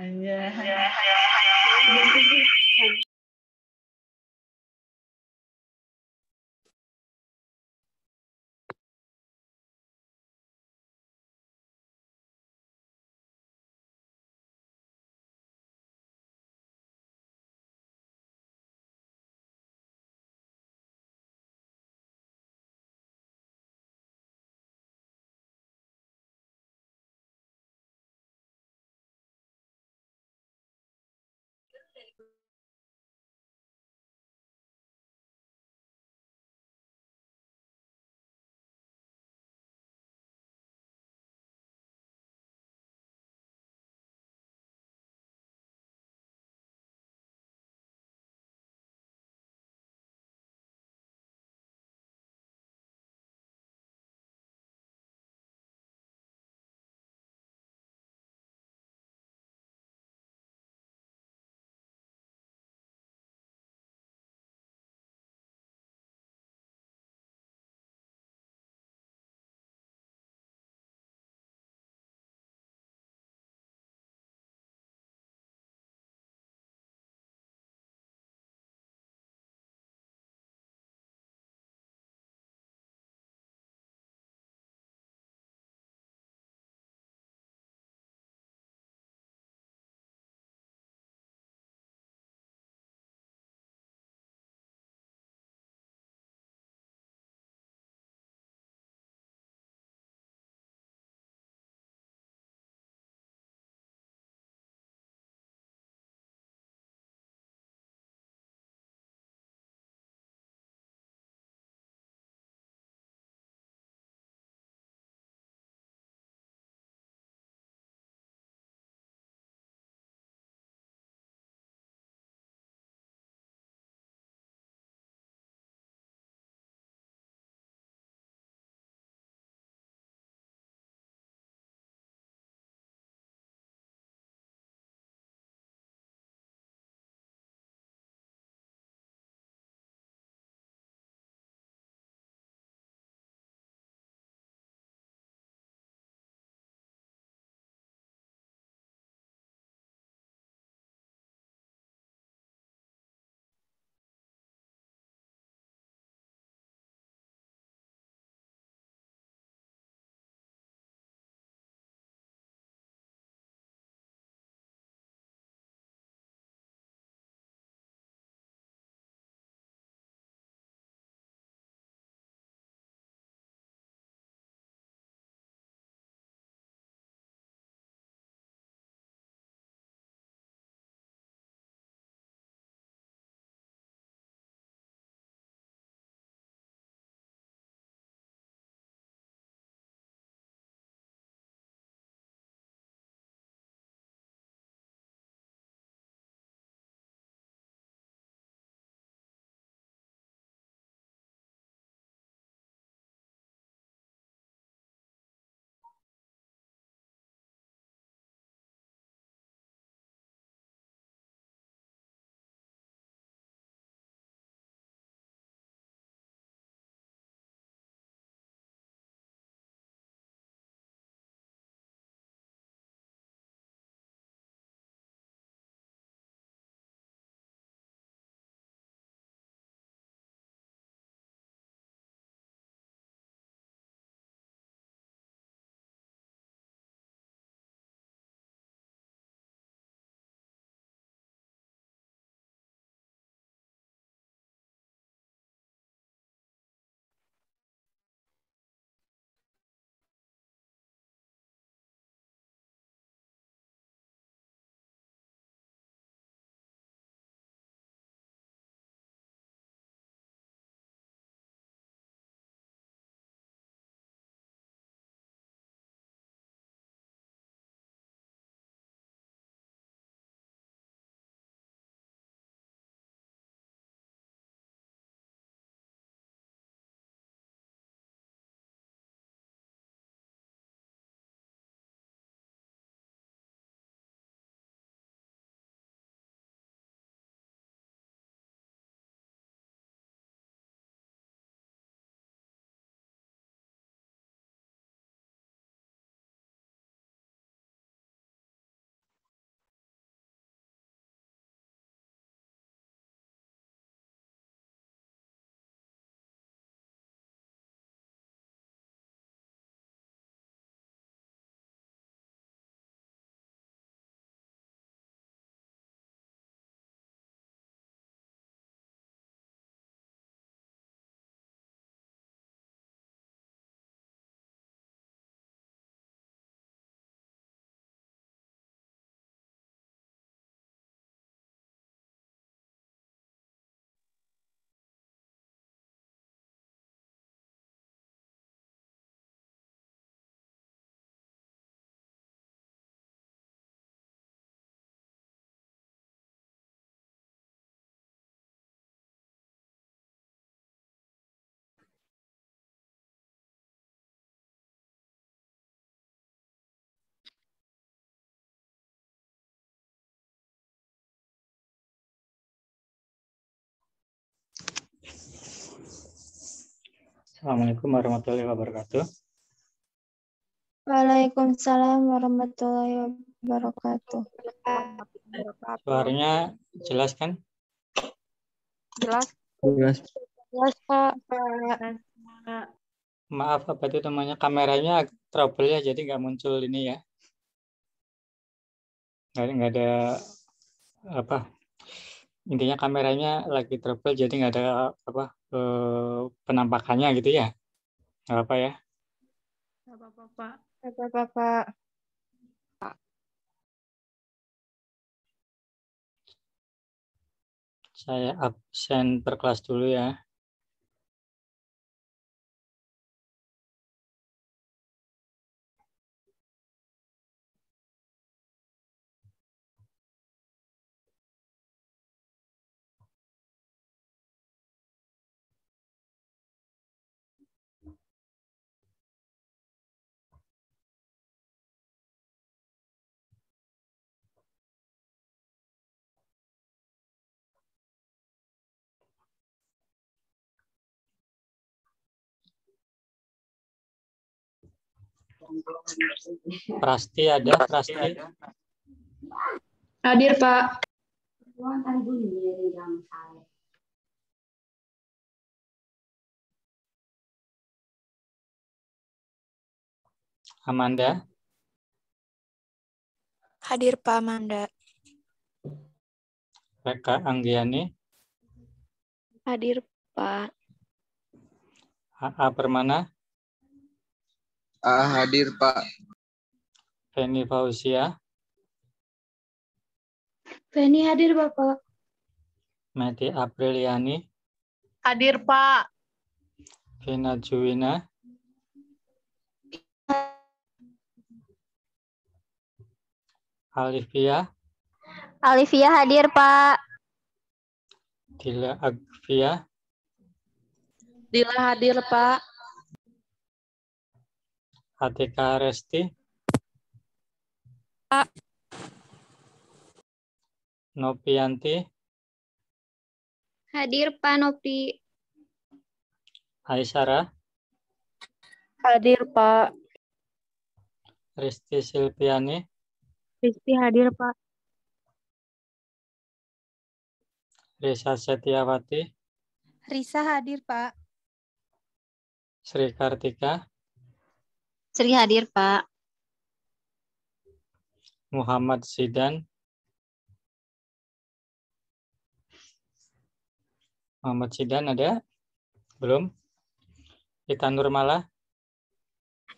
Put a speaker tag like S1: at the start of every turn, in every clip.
S1: Anjay. Anjay. Anjay. Anjay.
S2: Assalamualaikum warahmatullahi wabarakatuh.
S1: Waalaikumsalam warahmatullahi wabarakatuh.
S2: Suaranya jelas kan? Jelas. Jelas.
S1: Jelas Pak.
S2: Maaf apa itu namanya kameranya trouble ya jadi nggak muncul ini ya. Nggak, nggak ada apa intinya kameranya lagi trouble jadi nggak ada apa eh, penampakannya gitu ya nggak apa ya
S1: nggak apa-apa pak nggak apa-apa pak saya absen per kelas dulu ya Prasti ada, Prasti. Hadir, Pak. Amanda. Hadir, Pak Amanda.
S2: Reka Anggiani.
S1: Hadir, Pak.
S2: A.A. Permana. Ah hadir Pak. Feni Fausia.
S1: Feni hadir Bapak.
S2: Mati Apriliani.
S1: Hadir Pak.
S2: Vina Juwina. Alifia.
S1: Alifia hadir Pak.
S2: Dila Agvia.
S1: Dila hadir Pak.
S2: Atika Resti. Pak. Nopianti.
S1: Hadir Pak Nopi.
S2: Hai Sarah.
S1: Hadir Pak.
S2: Resti Silviani.
S1: Resti hadir Pak.
S2: Risa Setiawati.
S1: Risa hadir Pak.
S2: Sri Kartika.
S1: Sri hadir, Pak.
S2: Muhammad Sidan. Muhammad Sidan ada? Belum? Ita Nurmala?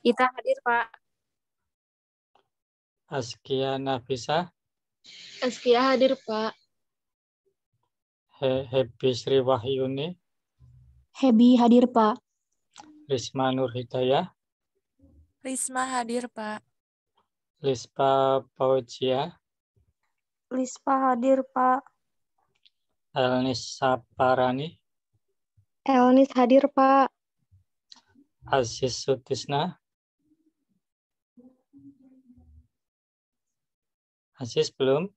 S1: Ita hadir, Pak.
S2: Askia Nafisa?
S1: Askia hadir, Pak.
S2: He Hebi Sri Wahyuni?
S1: Hebi hadir, Pak.
S2: Risma Nur Hidayah? Risma hadir, Pak. Lispa Paucia. Ya. Lispa hadir, Pak. Elnis Saparani.
S1: Elnis hadir, Pak.
S2: Asis Sutisna. Asis belum.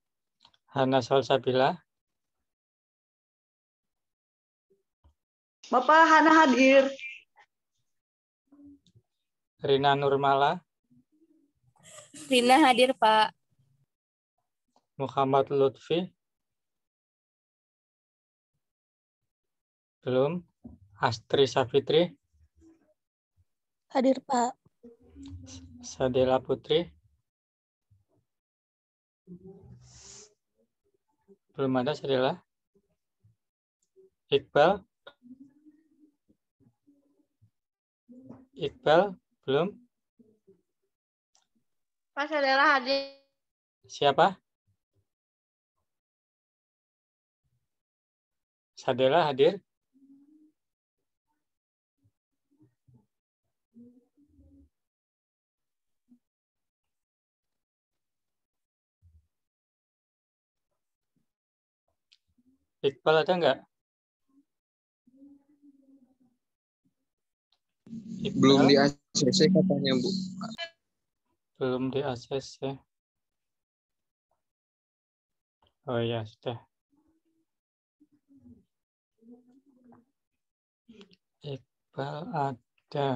S2: Hana Solsabila.
S1: Bapak Hana hadir.
S2: Rina Nurmala.
S1: Rina hadir, Pak.
S2: Muhammad Lutfi. Belum. Astri Safitri.
S1: Hadir, Pak.
S2: Sadela Putri. Belum ada Sadela. Iqbal.
S1: Iqbal. Belum? Pak saudara hadir. Siapa? Sadela hadir? Iqbal ada nggak? Iqbal. Belum di ACC katanya Bu. Belum di ACC. Ya. Oh ya sudah. Iqbal ada.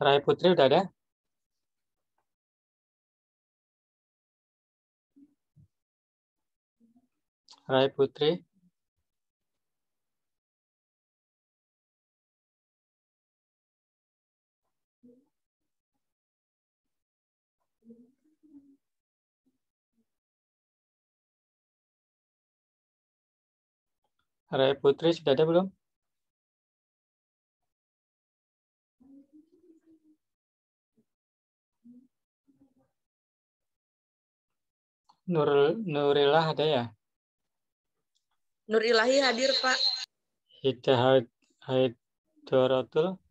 S1: Rai Putri udah ada? Rai Putri? Raya Putri sudah ada belum?
S2: Nur, Nurilah ada ya?
S1: Nurilahi hadir, Pak.
S2: Hida Haidorotul?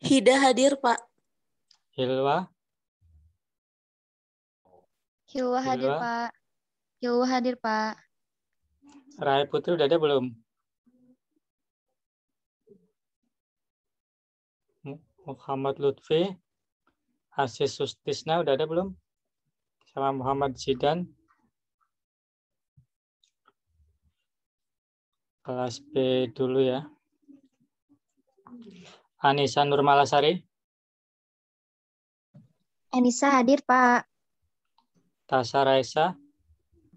S1: Hida hadir, Pak. Hilwa? Hilwa hadir, Pak. Hilwa hadir, Pak.
S2: Rai Putri udah ada belum? Muhammad Lutfi, Asis Sustisna udah ada belum? Sama Muhammad Zidan. Kelas B dulu ya. Anissa Nurmalasari.
S1: Anissa hadir, Pak.
S2: Tasya Raisa.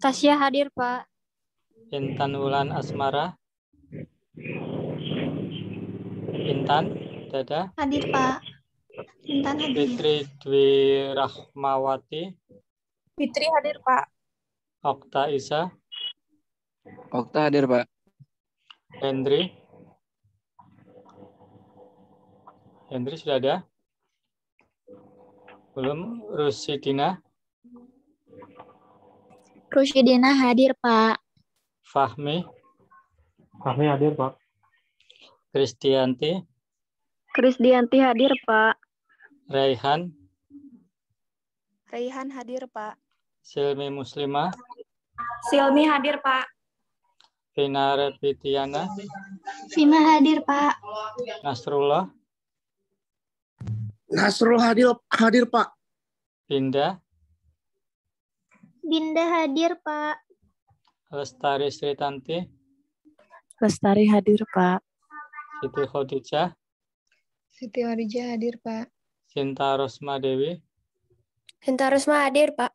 S1: Tasya hadir, Pak.
S2: Intan Wulan Asmara. Intan, Dada.
S1: Hadir, Pak.
S2: Intan hadir. Fitri Dwi Rahmawati.
S1: Fitri hadir, Pak.
S2: Okta Isa. Okta hadir, Pak. Hendri. Hendri sudah ada? Belum. Rusidina.
S1: Rusidina hadir, Pak.
S2: Fahmi. Fahmi hadir, Pak. Kristianti.
S1: Kristianti hadir, Pak.
S2: Raihan.
S1: Raihan hadir, Pak.
S2: Silmi Muslimah.
S1: Silmi hadir, Pak.
S2: Vina Repitiana.
S1: Fina hadir, Pak.
S2: Nasrullah. Nasrullah hadir, hadir Pak. Binda. Binda hadir, Pak. Lestari Sri Tanti. Lestari hadir, Pak. Siti Khadijah. Siti Warija hadir, Pak. Sinta Rosma Dewi. Sinta Rosma hadir, Pak.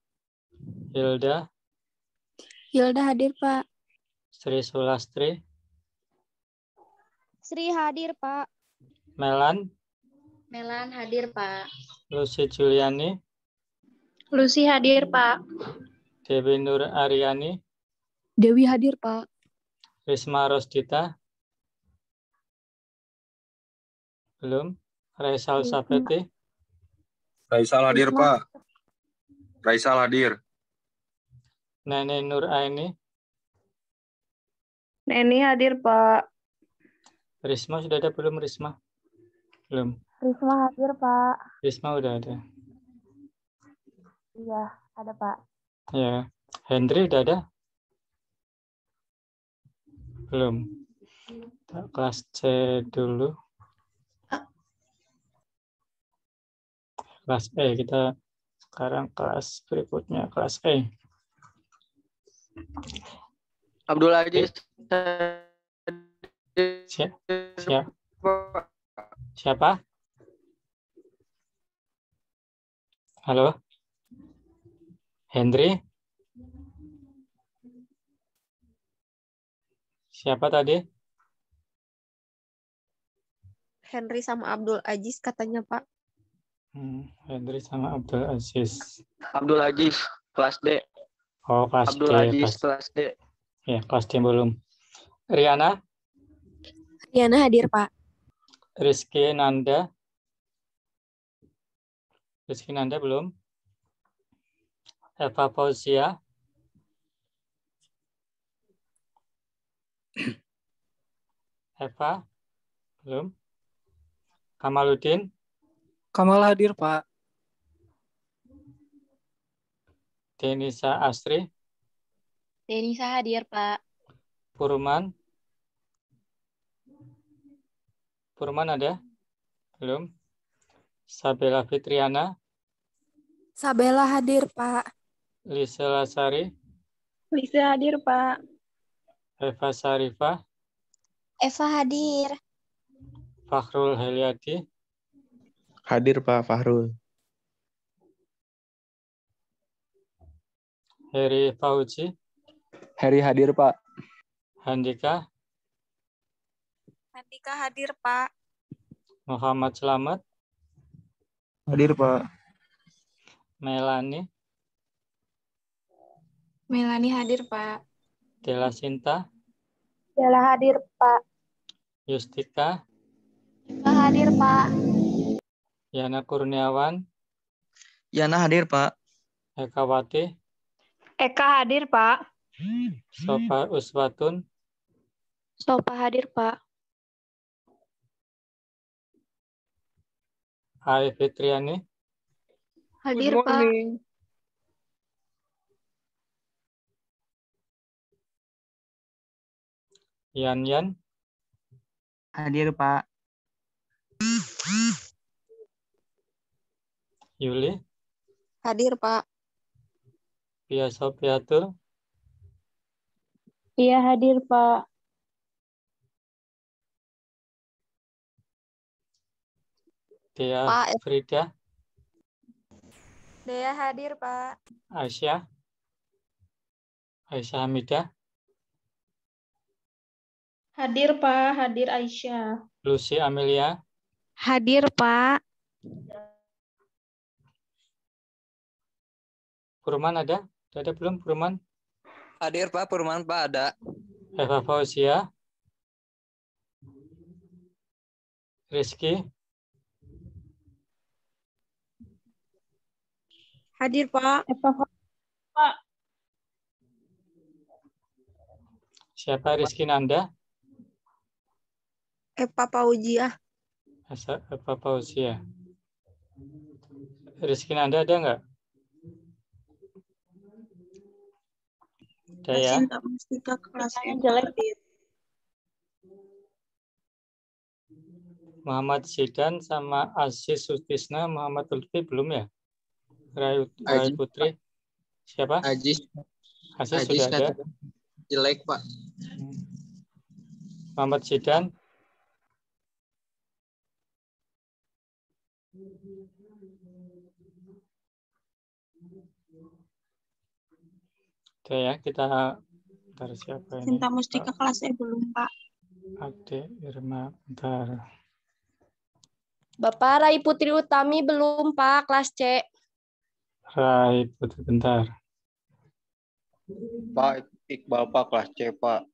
S2: Hilda.
S1: Hilda hadir, Pak.
S2: Sri Sulastri.
S1: Sri hadir, Pak. Melan. Melan hadir, Pak.
S2: Lucy Juliani.
S1: Lucy hadir, Pak.
S2: Dewi Nur Ariani.
S1: Dewi hadir, Pak.
S2: Risma Rosdita. Belum. Raisal Sapete. Raisal hadir, Pak. Raisal hadir. Nenek Nur Aini.
S1: Neni hadir, Pak.
S2: Risma sudah ada belum, Risma? Belum.
S1: Risma hadir, Pak.
S2: Risma udah ada.
S1: Iya, ada, Pak.
S2: Ya. Hendri udah ada? Belum. tak Kelas C dulu. Kelas E. Kita sekarang
S1: kelas berikutnya, kelas E. Abdul Aziz. Siap. Siapa? Halo? Henry Siapa tadi? Henry sama
S2: Abdul Aziz katanya Pak. Hmm, Henry sama Abdul Aziz. Abdul Aziz kelas D. Oh kelas Abdul D. Abdul Aziz kelas... D. Ya kelas D belum. Riana? Riana hadir Pak. Rizky Nanda? Rizky Nanda belum? Eva Fauzia? Eva? Belum? Kamaludin? Kamal hadir, Pak. Denisa Astri?
S1: Denisa hadir, Pak.
S2: Purman? Purman ada? Belum? Sabella Fitriana? Sabella hadir, Pak. Lisa Lasari? Lisa hadir, Pak. Eva Sarifah.
S1: Eva hadir.
S2: Fahrul Heliadi. Hadir Pak Fahrul. Heri Fauci. Heri hadir Pak. Handika.
S1: Handika hadir Pak.
S2: Muhammad Selamat. Hadir Pak. Melani.
S1: Melani hadir Pak.
S2: Della Sinta.
S1: Della hadir, Pak.
S2: Yustika.
S1: Justika hadir, Pak.
S2: Yana Kurniawan. Yana hadir, Pak. Eka Wati.
S1: Eka hadir, Pak.
S2: Sofa Uswatun.
S1: Sofa hadir, Pak. Hai Fitriani. Hadir, Pak.
S2: Yan Yan. Hadir Pak. Yuli.
S1: Hadir Pak.
S2: Pia Sofiatul.
S1: Ya, iya hadir Pak.
S2: Dea eh. Frida.
S1: Dea hadir Pak.
S2: Aisyah. Aisyah Hamidah.
S1: Hadir, Pak. Hadir Aisyah.
S2: Lucy Amelia.
S1: Hadir, Pak.
S2: Purman ada? tidak ada belum Purman? Hadir Pak, Purman Pak ada. Eva Fauzia Rizky.
S1: Hadir Pak. Eva Pak.
S2: Siapa Rizky Nanda?
S1: Epa Pauzia.
S2: Asa Epa Pauzia. Rizkin Anda ada nggak? Ada ya?
S1: Mastika kelasnya jelek.
S2: Muhammad Sidan sama Aziz Sutisna, Muhammad Lutfi belum ya? Rai, Rai Putri. Siapa? Aziz. Aziz, sudah ada. Jelek, Pak. Muhammad Sidan. Oke ya, kita dari siapa ini? Cinta Mustika
S1: kelas E belum, Pak.
S2: Ade Irma, bentar.
S1: Bapak Rai Putri Utami belum, Pak, kelas C.
S2: Rai Putri, bentar. Pak Iqbal, Pak, kelas C, Pak.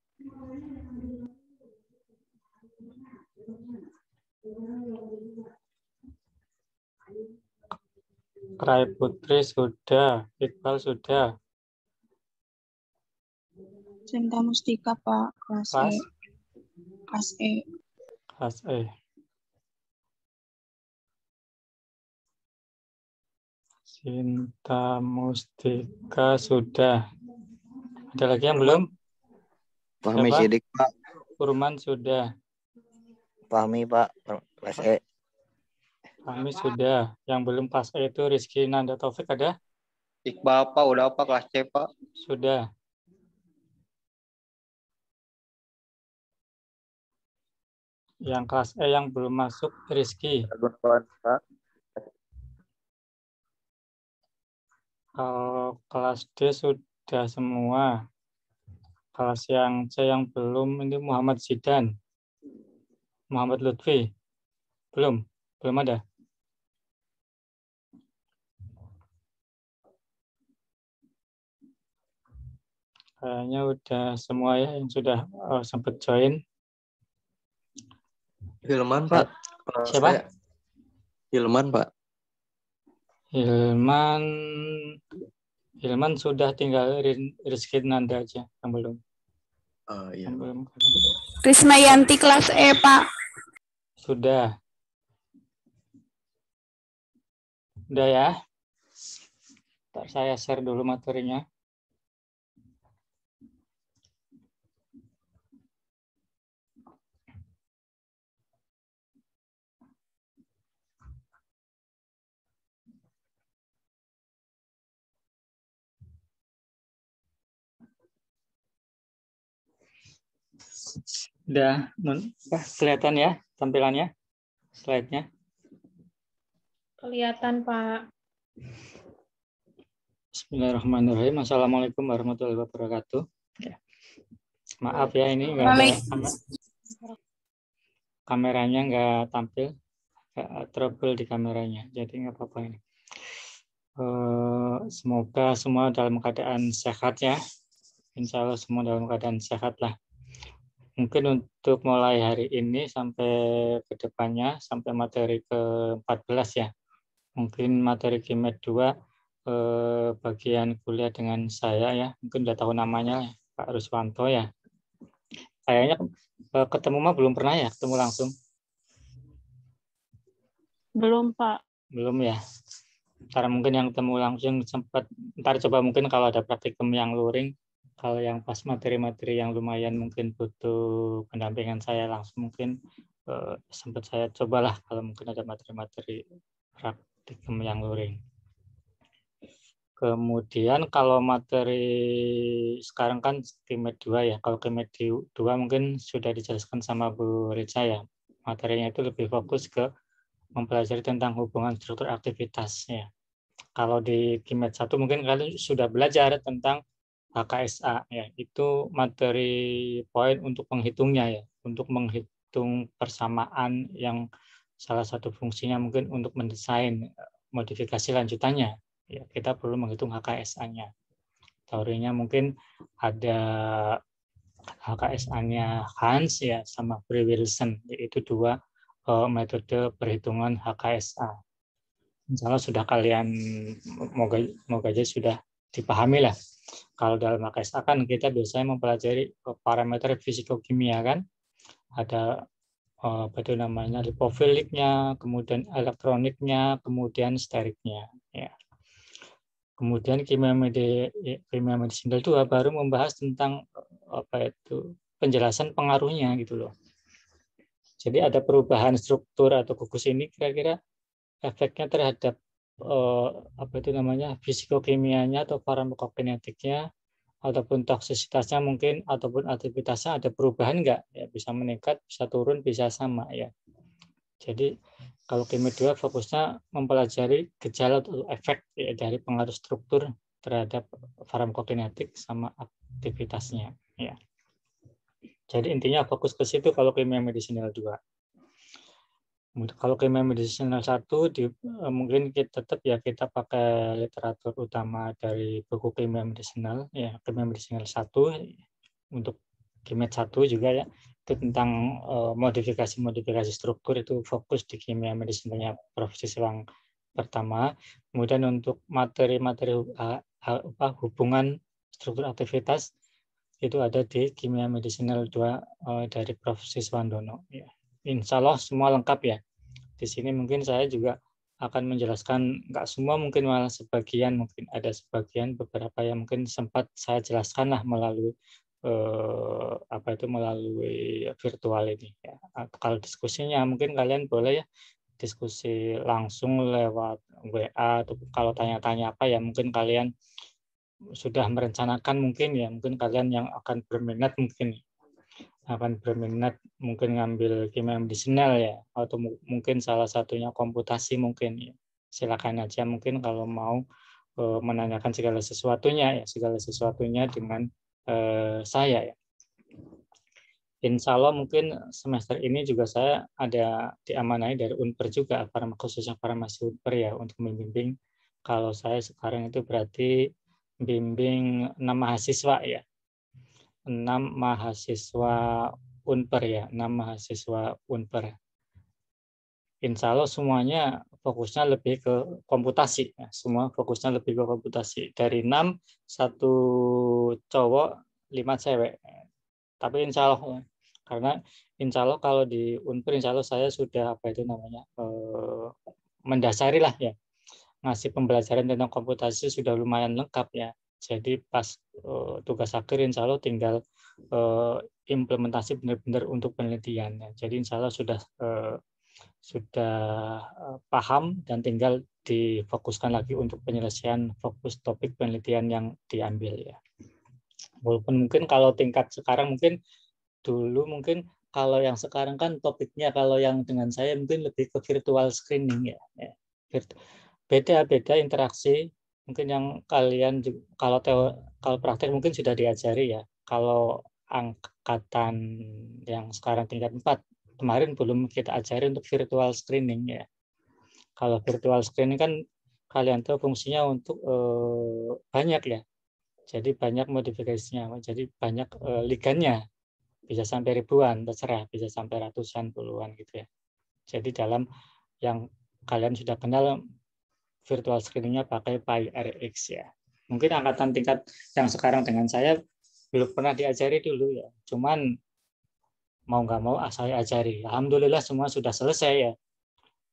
S2: Rai Putri sudah, Iqbal sudah.
S1: Cinta Mustika, Pak. Kelas, E. Kelas E. Kelas E. Cinta
S2: Mustika sudah. Ada lagi yang belum?
S1: Pahmi Sidik,
S2: Pak. Kurman sudah. Pahmi Pak. Kelas E. Pahmi sudah. Yang belum kelas E itu Rizky Nanda Taufik ada? Iqbal, Pak. Udah, apa Kelas C, Pak. Sudah.
S1: yang kelas E eh, yang belum masuk Rizky.
S2: Kalau kelas D sudah semua. Kelas yang C yang belum ini Muhammad Zidan. Muhammad Lutfi. Belum, belum ada. Kayaknya udah semua ya yang sudah uh, eh, sempat join. Hilman Pak. Eh, siapa? Hilman Pak. Hilman Hilman sudah tinggal Rizky Nanda aja yang belum. Uh, iya. Yang
S1: belum. kelas E Pak.
S2: Sudah. Udah ya. Ntar saya share dulu materinya. Udah kelihatan ya tampilannya, slide-nya?
S1: Kelihatan, Pak.
S2: Bismillahirrahmanirrahim. Assalamualaikum warahmatullahi wabarakatuh. Ya. Maaf ya ini enggak ada kameranya nggak tampil, agak eh, trouble di kameranya. Jadi nggak apa-apa ini. Eh, semoga semua dalam keadaan sehat ya. Insya Allah semua dalam keadaan sehat lah. Mungkin untuk mulai hari ini sampai ke depannya, sampai materi ke-14 ya. Mungkin materi kimia e 2 eh, bagian kuliah dengan saya ya. Mungkin udah tahu namanya Pak Ruswanto ya. Kayaknya eh, ketemu mah belum pernah ya, ketemu langsung.
S1: Belum, Pak.
S2: Belum ya. Ntar mungkin yang ketemu langsung sempat, ntar coba mungkin kalau ada praktikum yang luring, kalau yang pas materi-materi yang lumayan mungkin butuh pendampingan saya langsung mungkin uh, sempat saya cobalah kalau mungkin ada materi-materi praktikum yang luring. Kemudian kalau materi sekarang kan Kimed 2 ya, kalau Kimed 2 mungkin sudah dijelaskan sama Bu Rica ya, materinya itu lebih fokus ke mempelajari tentang hubungan struktur aktivitasnya. Kalau di Kimet satu mungkin kalian sudah belajar tentang KSA ya itu materi poin untuk menghitungnya ya untuk menghitung persamaan yang salah satu fungsinya mungkin untuk mendesain eh, modifikasi lanjutannya ya kita perlu menghitung HKSA-nya teorinya mungkin ada HKSA-nya Hans ya sama Bre Wilson yaitu dua uh, metode perhitungan HKSA Insya Allah sudah kalian moga moga aja sudah dipahami lah kalau dalam AKSA kan kita biasanya mempelajari parameter fisikokimia kan. Ada eh, apa itu namanya lipofiliknya, kemudian elektroniknya, kemudian steriknya. Ya. Kemudian kimia, medi, kimia medisin itu baru membahas tentang apa itu penjelasan pengaruhnya gitu loh. Jadi ada perubahan struktur atau gugus ini kira-kira efeknya terhadap uh, apa itu namanya fisikokimianya atau farmakokinetiknya ataupun toksisitasnya mungkin ataupun aktivitasnya ada perubahan nggak ya bisa meningkat bisa turun bisa sama ya jadi kalau kimia dua fokusnya mempelajari gejala atau efek ya, dari pengaruh struktur terhadap farmakokinetik sama aktivitasnya ya jadi intinya fokus ke situ kalau kimia medisinal 2 kalau kimia medisinal satu di, eh, mungkin kita tetap ya kita pakai literatur utama dari buku kimia medisinal ya kimia medisinal satu untuk kimia satu juga ya itu tentang eh, modifikasi-modifikasi uh, struktur itu fokus di kimia medisinalnya profesi Siwang pertama. Kemudian untuk materi-materi uh, hubungan struktur aktivitas itu ada di kimia medisinal dua uh, dari profesi Swandono Ya. Insya Allah semua lengkap ya di sini mungkin saya juga akan menjelaskan nggak semua mungkin malah sebagian mungkin ada sebagian beberapa yang mungkin sempat saya jelaskan lah melalui eh, apa itu melalui virtual ini ya. Ah, kalau diskusinya mungkin kalian boleh ya diskusi langsung lewat WA atau kalau tanya-tanya apa ya mungkin kalian sudah merencanakan mungkin ya mungkin kalian yang akan berminat mungkin akan berminat mungkin ngambil kimia medisinal ya atau mungkin salah satunya komputasi mungkin ya. silakan aja mungkin kalau mau e, menanyakan segala sesuatunya ya segala sesuatunya dengan e, saya ya Insya Allah mungkin semester ini juga saya ada diamanai dari Unper juga para khususnya mahasiswa Unper ya untuk membimbing kalau saya sekarang itu berarti bimbing enam mahasiswa ya enam mahasiswa Unper ya, enam mahasiswa Unper. Insya Allah semuanya fokusnya lebih ke komputasi, semua fokusnya lebih ke komputasi. Dari enam satu cowok, lima cewek. Tapi insya Allah karena insya Allah kalau di unper insya Allah saya sudah apa itu namanya eh, mendasari lah ya ngasih pembelajaran tentang komputasi sudah lumayan lengkap ya jadi pas uh, tugas akhir insya Allah tinggal uh, implementasi benar-benar untuk penelitian. Jadi insya Allah sudah uh, sudah paham dan tinggal difokuskan lagi untuk penyelesaian fokus topik penelitian yang diambil ya. Walaupun mungkin kalau tingkat sekarang mungkin dulu mungkin kalau yang sekarang kan topiknya kalau yang dengan saya mungkin lebih ke virtual screening ya. ya beda-beda interaksi mungkin yang kalian juga, kalau teo, kalau praktek mungkin sudah diajari ya. Kalau angkatan yang sekarang tingkat 4 kemarin belum kita ajari untuk virtual screening ya. Kalau virtual screening kan kalian tahu fungsinya untuk eh, banyak ya. Jadi banyak modifikasinya, jadi banyak eh, ligannya. Bisa sampai ribuan, terserah, bisa sampai ratusan, puluhan gitu ya. Jadi dalam yang kalian sudah kenal virtual screening-nya pakai PyRX ya. Mungkin angkatan tingkat yang sekarang dengan saya belum pernah diajari dulu ya. Cuman mau nggak mau ah, saya ajari. Alhamdulillah semua sudah selesai ya.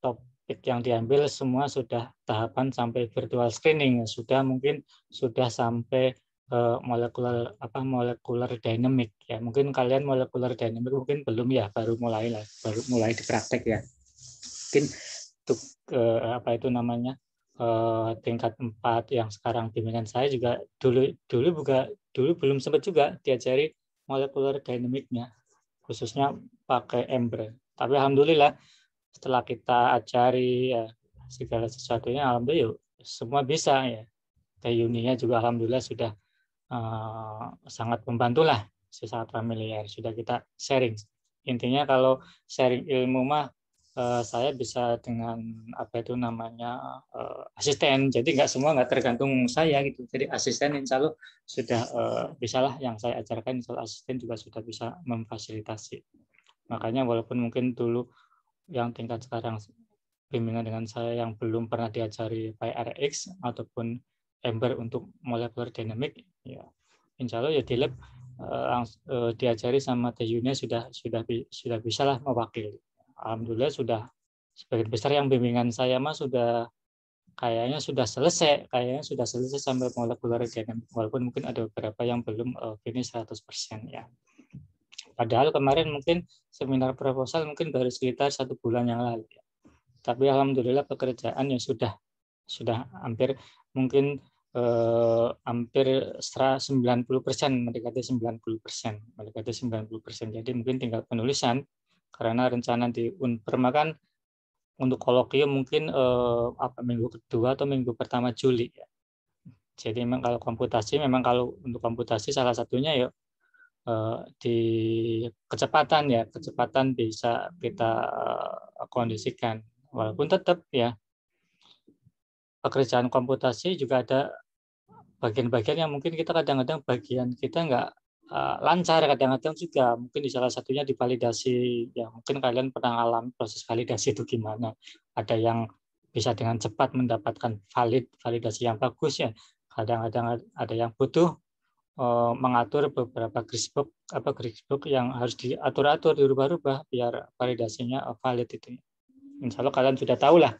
S2: Topik yang diambil semua sudah tahapan sampai virtual screening ya. Sudah mungkin sudah sampai eh, molekular apa molekular dynamic ya. Mungkin kalian molekular dynamic mungkin belum ya, baru mulai lah, baru mulai dipraktek ya. Mungkin untuk eh, apa itu namanya eh, tingkat 4 yang sekarang bimbingan saya juga dulu dulu juga dulu belum sempat juga diajari molekuler dynamicnya khususnya pakai ember. Tapi alhamdulillah setelah kita ajari ya, segala sesuatunya alhamdulillah yuk, semua bisa ya. Reuninya juga alhamdulillah sudah uh, sangat membantu lah, sangat familiar, sudah kita sharing. Intinya kalau sharing ilmu mah Eh, saya bisa dengan apa itu namanya uh, asisten. Jadi nggak semua nggak tergantung saya gitu. Jadi asisten insya Allah sudah uh, bisalah yang saya ajarkan insya Allah asisten juga sudah bisa memfasilitasi. Makanya walaupun mungkin dulu yang tingkat sekarang bimbingan dengan saya yang belum pernah diajari PRX ataupun Ember untuk molecular dynamic ya insya Allah ya di lab uh, uh, diajari sama TU-nya sudah sudah sudah bisalah mewakili alhamdulillah sudah sebagian besar yang bimbingan saya mah sudah kayaknya sudah selesai, kayaknya sudah selesai sampai molekular kan walaupun mungkin ada beberapa yang belum uh, finish 100% ya. Padahal kemarin mungkin seminar proposal mungkin baru sekitar satu bulan yang lalu. Ya. Tapi alhamdulillah pekerjaan yang sudah sudah hampir mungkin eh, hampir 90 persen mendekati 90 persen mendekati 90 persen jadi mungkin tinggal penulisan karena rencana di Unperma kan untuk kolokium mungkin eh, apa minggu kedua atau minggu pertama Juli ya. Jadi memang kalau komputasi memang kalau untuk komputasi salah satunya ya eh, di kecepatan ya, kecepatan bisa kita eh, kondisikan walaupun tetap ya pekerjaan komputasi juga ada bagian-bagian yang mungkin kita kadang-kadang bagian kita nggak Ah, lancar kadang-kadang juga mungkin di salah satunya divalidasi ya mungkin kalian pernah alami proses validasi itu gimana ada yang bisa dengan cepat mendapatkan valid validasi yang bagus ya kadang-kadang ada yang butuh uh, mengatur beberapa grisbook apa grisbook yang harus diatur-atur dirubah-rubah biar validasinya eh, valid itu ya. insya Allah kalian sudah tahu lah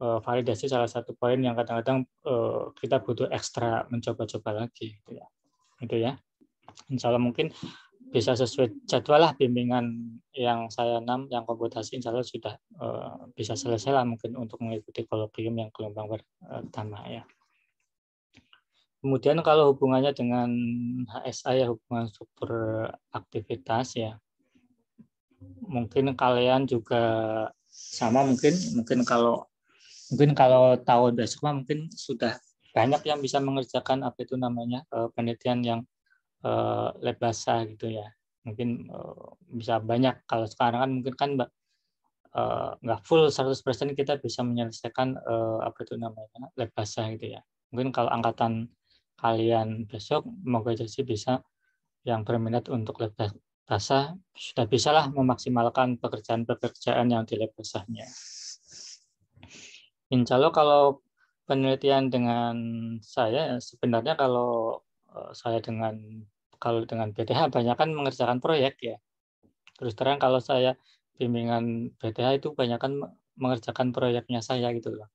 S2: uh, eh, validasi salah satu poin yang kadang-kadang uh, kita butuh ekstra mencoba-coba lagi gitu ya gitu ya insya Allah mungkin bisa sesuai jadwal lah bimbingan yang saya enam yang komputasi insya Allah sudah uh, bisa selesai lah mungkin untuk mengikuti kolokium yang gelombang pertama ya kemudian kalau hubungannya dengan HSA ya hubungan struktur aktivitas ya mungkin kalian juga sama mungkin mungkin kalau mungkin kalau tahun besok mungkin sudah banyak yang bisa mengerjakan apa itu namanya eh, penelitian yang uh, lab basah gitu ya mungkin eh, bisa banyak kalau sekarang kan mungkin kan mbak nggak full 100% kita bisa menyelesaikan uh, apa itu namanya lab basah gitu ya mungkin kalau angkatan kalian besok moga jadi bisa yang berminat untuk lab basah sudah bisalah memaksimalkan pekerjaan-pekerjaan yang di lab basahnya. Insya Allah kalau penelitian dengan saya ya, sebenarnya kalau eh, saya dengan kalau dengan BTH banyak kan mengerjakan proyek ya. Terus terang kalau saya bimbingan BTH itu banyak kan mengerjakan proyeknya saya gitu loh.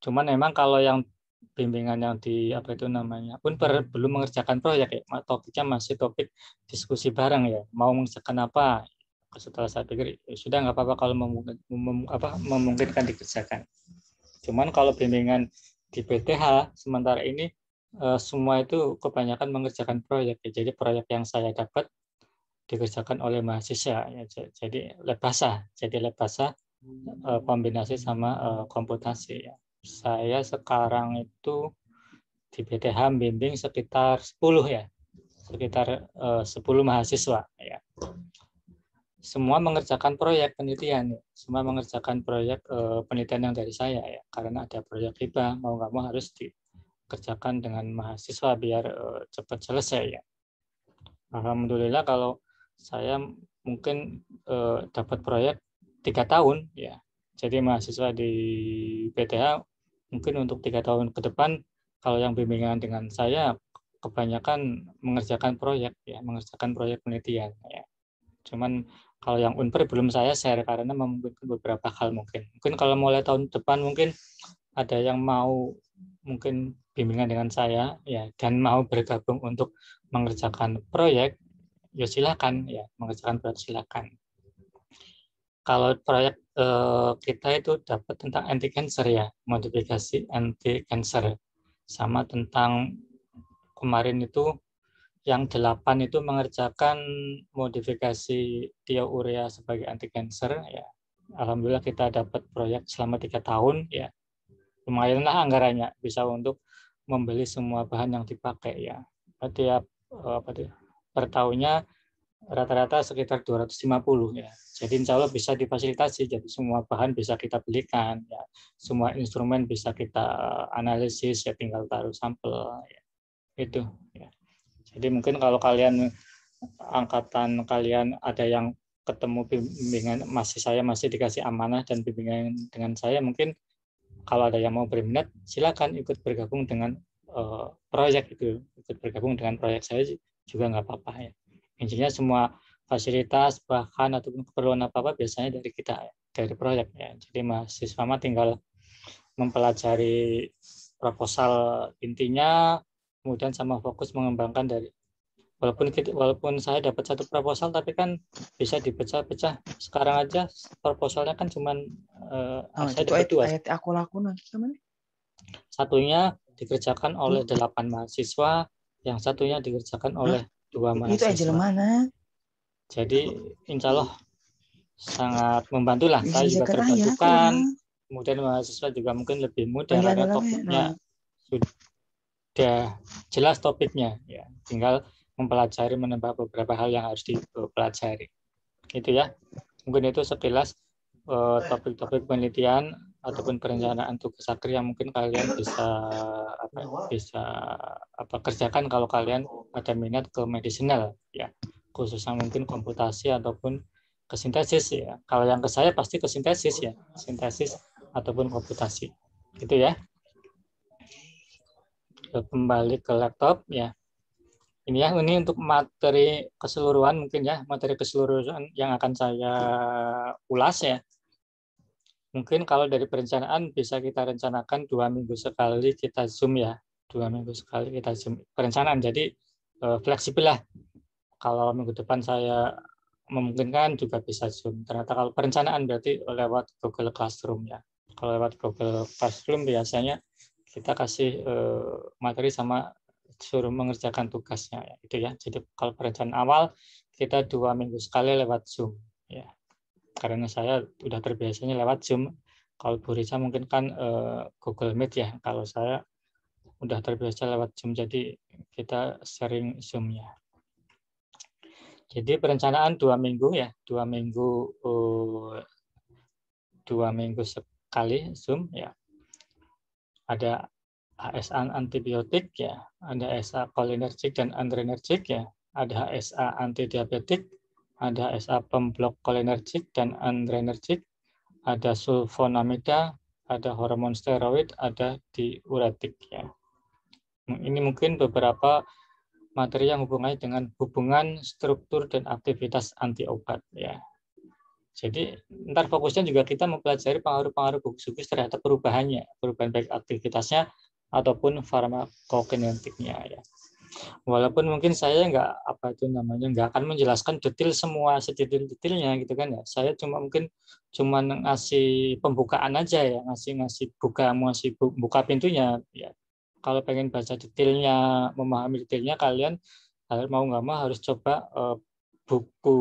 S2: Cuman memang kalau yang bimbingan yang di apa itu namanya pun per, belum mengerjakan proyek ya. Topiknya masih topik diskusi bareng ya. Mau mengerjakan apa? Setelah saya pikir ya sudah nggak apa-apa kalau memungkinkan, apa, memungkinkan dikerjakan. Cuman kalau bimbingan di PTH sementara ini uh, semua itu kebanyakan mengerjakan proyek. Ya. Jadi proyek yang saya dapat dikerjakan oleh mahasiswa. Ya. Jadi lepasa, jadi lepasa uh, hmm. eh, kombinasi sama uh, komputasi. Ya. Saya sekarang itu di PTH bimbing sekitar 10 ya, sekitar uh, 10 mahasiswa ya semua mengerjakan proyek penelitian ya. semua mengerjakan proyek eh, penelitian yang dari saya ya karena ada proyek hibah mau nggak mau harus dikerjakan dengan mahasiswa biar eh, cepat selesai ya alhamdulillah kalau saya mungkin eh, dapat proyek tiga tahun ya jadi mahasiswa di PTH mungkin untuk tiga tahun ke depan kalau yang bimbingan dengan saya kebanyakan mengerjakan proyek ya mengerjakan proyek penelitian ya cuman kalau yang Unpar belum saya share karena memungkinkan beberapa hal mungkin. Mungkin kalau mulai tahun depan mungkin ada yang mau mungkin bimbingan dengan saya ya dan mau bergabung untuk mengerjakan proyek ya silakan ya mengerjakan proyek silakan kalau proyek eh, kita itu dapat tentang anti cancer ya modifikasi anti cancer sama tentang kemarin itu yang delapan itu mengerjakan modifikasi tiourea sebagai anti cancer ya. Alhamdulillah kita dapat proyek selama tiga tahun ya. Lumayanlah anggarannya bisa untuk membeli semua bahan yang dipakai ya. setiap eh, apa itu per tahunnya rata-rata sekitar 250 ya. Jadi insya Allah bisa difasilitasi, jadi semua bahan bisa kita belikan, ya. semua instrumen bisa kita analisis, ya tinggal taruh sampel, ya. itu. Ya. Jadi mungkin kalau kalian angkatan kalian ada yang ketemu bimbingan masih saya masih dikasih amanah dan bimbingan dengan saya mungkin kalau ada yang mau berminat silakan ikut bergabung dengan uh, proyek itu ikut bergabung dengan proyek saya juga nggak apa-apa ya intinya semua fasilitas bahkan ataupun keperluan apa apa biasanya dari kita dari proyek ya jadi masih mah tinggal mempelajari proposal intinya kemudian sama fokus mengembangkan dari walaupun kita, walaupun saya dapat satu proposal tapi kan bisa dipecah-pecah sekarang aja proposalnya kan cuma uh, eh, oh, saya dapat dua ayat aku lakukan satunya dikerjakan hmm. oleh delapan mahasiswa yang satunya dikerjakan oleh dua dua mahasiswa itu aja mana jadi insya Allah sangat membantu lah saya juga ya, terbantukan ya, kemudian mahasiswa juga mungkin lebih mudah karena topiknya nah sudah jelas topiknya ya tinggal mempelajari menambah beberapa hal yang harus dipelajari gitu ya mungkin itu sekilas eh, topik-topik uh, penelitian ataupun perencanaan tugas akhir yang mungkin kalian bisa apa, ya, bisa apa kerjakan kalau kalian ada minat ke medicinal ya khususnya mungkin komputasi ataupun kesintesis ya kalau yang ke saya pasti kesintesis ya sintesis ataupun komputasi gitu ya kembali ke laptop ya. Ini ya, ini untuk materi keseluruhan mungkin ya, materi keseluruhan yang akan saya ulas ya. Mungkin kalau dari perencanaan bisa kita rencanakan dua minggu sekali kita zoom ya, dua minggu sekali kita zoom perencanaan. Jadi e, fleksibel lah. Kalau minggu depan saya memungkinkan juga bisa zoom. Ternyata kalau perencanaan berarti lewat Google Classroom ya. Kalau lewat Google Classroom biasanya kita kasih uh, materi sama suruh mengerjakan tugasnya ya, itu ya. Jadi kalau perencanaan awal kita dua minggu sekali lewat Zoom ya. Karena saya sudah terbiasanya lewat Zoom. Kalau Bu Risa mungkin kan uh, Google Meet ya. Kalau saya udah terbiasa lewat Zoom jadi kita sering zoom ya Jadi perencanaan dua minggu ya, dua minggu uh, dua minggu sekali Zoom ya ada HSA antibiotik ya, ada HSA kolinergik dan adrenergik ya, ada HSA antidiabetik, ada HSA pemblok kolinergik dan adrenergik, ada sulfonamida, ada hormon steroid, ada diuretik ya. Nah, ini mungkin beberapa materi yang hubungannya dengan hubungan struktur dan aktivitas antiobat ya. Jadi ntar fokusnya juga kita mempelajari pengaruh-pengaruh gugus terhadap perubahannya, perubahan baik aktivitasnya ataupun farmakokinetiknya ya. Walaupun mungkin saya nggak apa itu namanya nggak akan menjelaskan detail semua sedetail-detailnya gitu kan ya. Saya cuma mungkin cuma ngasih pembukaan aja ya, ngasih ngasih buka ngasih buka pintunya ya. Kalau pengen baca detailnya, memahami detailnya kalian mau nggak mau harus coba uh, buku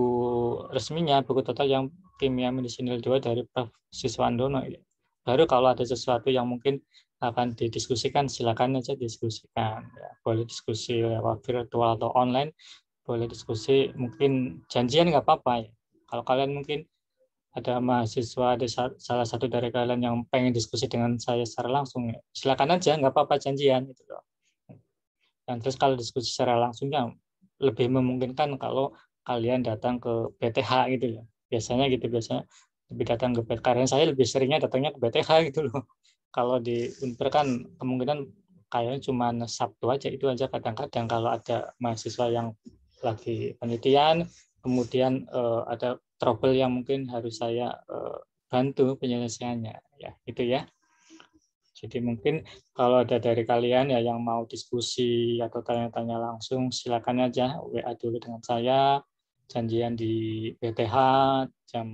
S2: resminya, buku total yang kimia medisinal 2 dari Prof. Siswandono. Ya. Baru kalau ada sesuatu yang mungkin akan didiskusikan, silakan aja diskusikan. Ya, boleh diskusi lewat virtual atau online, boleh diskusi, mungkin janjian nggak apa-apa. Ya. Kalau kalian mungkin ada mahasiswa, ada salah satu dari kalian yang pengen diskusi dengan saya secara langsung, ya. silakan aja, nggak apa-apa janjian. Gitu loh. Dan terus kalau diskusi secara langsung, ya, lebih memungkinkan kalau kalian datang ke PTH gitu ya biasanya gitu biasanya lebih datang ke PT karena saya lebih seringnya datangnya ke BTH gitu loh kalau di Unper kan kemungkinan kayaknya cuma Sabtu aja itu aja kadang-kadang kalau ada mahasiswa yang lagi penelitian kemudian uh, ada trouble yang mungkin harus saya uh, bantu penyelesaiannya ya itu ya jadi mungkin kalau ada dari kalian ya yang mau diskusi atau tanya-tanya langsung silakan aja WA dulu dengan saya janjian di PTH jam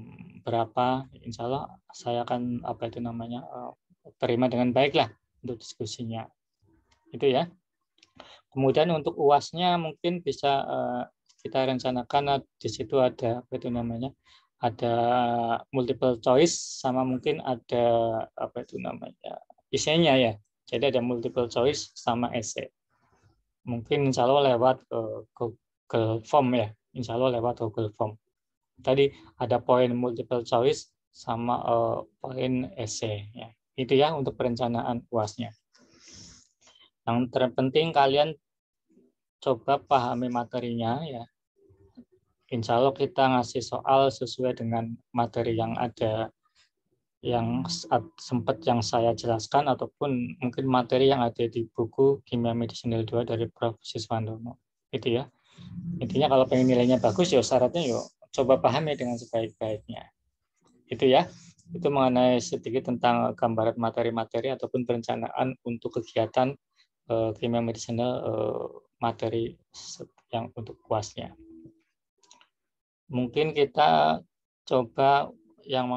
S2: berapa insya Allah saya akan apa itu namanya eh, terima dengan baik lah untuk diskusinya itu ya kemudian untuk uasnya mungkin bisa eh, kita rencanakan eh, di situ ada apa itu namanya ada multiple choice sama mungkin ada apa itu namanya isinya ya. Jadi ada multiple choice sama essay. Mungkin insya Allah lewat ke Google Form ya insya Allah lewat Google Form. Tadi ada poin multiple choice sama uh, poin essay. Ya. Itu ya untuk perencanaan UASnya. Yang terpenting kalian coba pahami materinya ya. Insya Allah kita ngasih soal sesuai dengan materi yang ada yang sempat yang saya jelaskan ataupun mungkin materi yang ada di buku Kimia Medis 2 dari Prof. Siswandono. Itu ya. Intinya kalau pengen nilainya bagus, ya syaratnya yuk ya coba pahami dengan sebaik-baiknya. Itu ya. Itu mengenai sedikit tentang gambaran materi-materi ataupun perencanaan untuk kegiatan uh, kimia medicinal uh, materi yang untuk kuasnya. Mungkin kita coba yang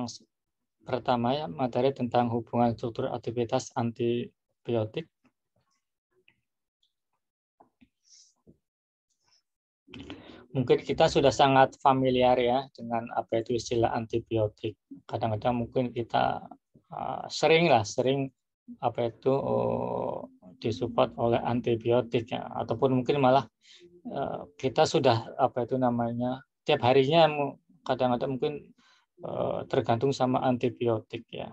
S2: pertama ya materi tentang hubungan struktur aktivitas antibiotik mungkin kita sudah sangat familiar ya dengan apa itu istilah antibiotik. Kadang-kadang mungkin kita uh, sering lah, sering apa itu uh, disupport oleh antibiotik ya, ataupun mungkin malah uh, kita sudah apa itu namanya tiap harinya kadang-kadang mungkin uh, tergantung sama antibiotik ya.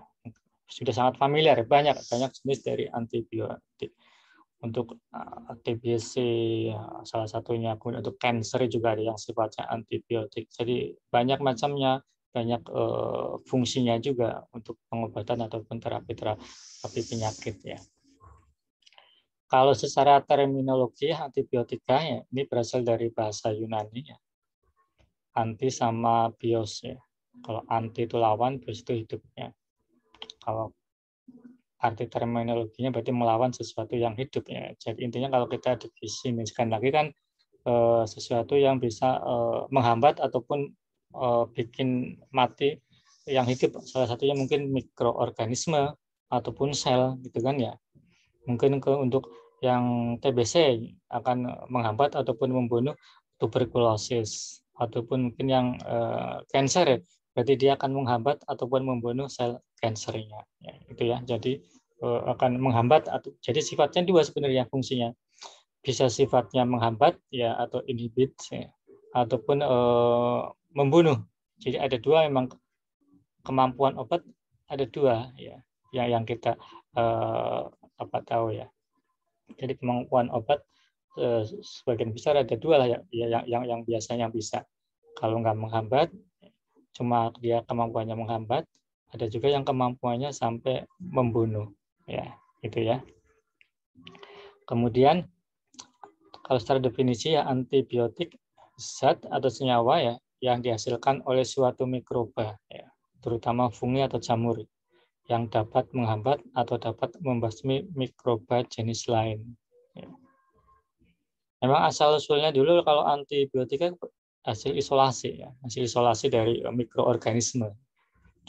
S2: Sudah sangat familiar, banyak banyak jenis dari antibiotik untuk eh, TBC eh, salah satunya kemudian untuk cancer juga ada yang sifatnya antibiotik jadi banyak macamnya banyak uh, fungsinya juga untuk pengobatan ataupun terapi terapi penyakit ya kalau secara terminologi antibiotika ya ini berasal dari bahasa Yunani ya anti sama bios ya kalau anti itu lawan bios itu hidupnya kalau arti terminologinya berarti melawan sesuatu yang hidup ya. Jadi intinya kalau kita definisikan lagi kan eh, sesuatu yang bisa eh, menghambat ataupun eh, bikin mati yang hidup salah satunya mungkin mikroorganisme ataupun sel gitu kan ya. Mungkin ke untuk yang TBC akan menghambat ataupun membunuh tuberkulosis ataupun mungkin yang kanker eh, cancer, ya. berarti dia akan menghambat ataupun membunuh sel cancernya ya, itu ya jadi eh, akan menghambat atau jadi sifatnya dua sebenarnya fungsinya bisa sifatnya menghambat ya atau inhibit ya, ataupun eh, membunuh jadi ada dua memang kemampuan obat ada dua ya yang yang kita eh, apa tahu ya jadi kemampuan obat eh, sebagian besar ada dua lah ya, ya yang yang yang biasanya bisa kalau nggak menghambat cuma dia kemampuannya menghambat ada juga yang kemampuannya sampai membunuh ya gitu ya kemudian kalau secara definisi ya antibiotik zat atau senyawa ya yang dihasilkan oleh suatu mikroba ya, terutama fungi atau jamur yang dapat menghambat atau dapat membasmi mikroba jenis lain. Ya. Memang asal usulnya dulu kalau antibiotik kan hasil isolasi ya, hasil isolasi dari mikroorganisme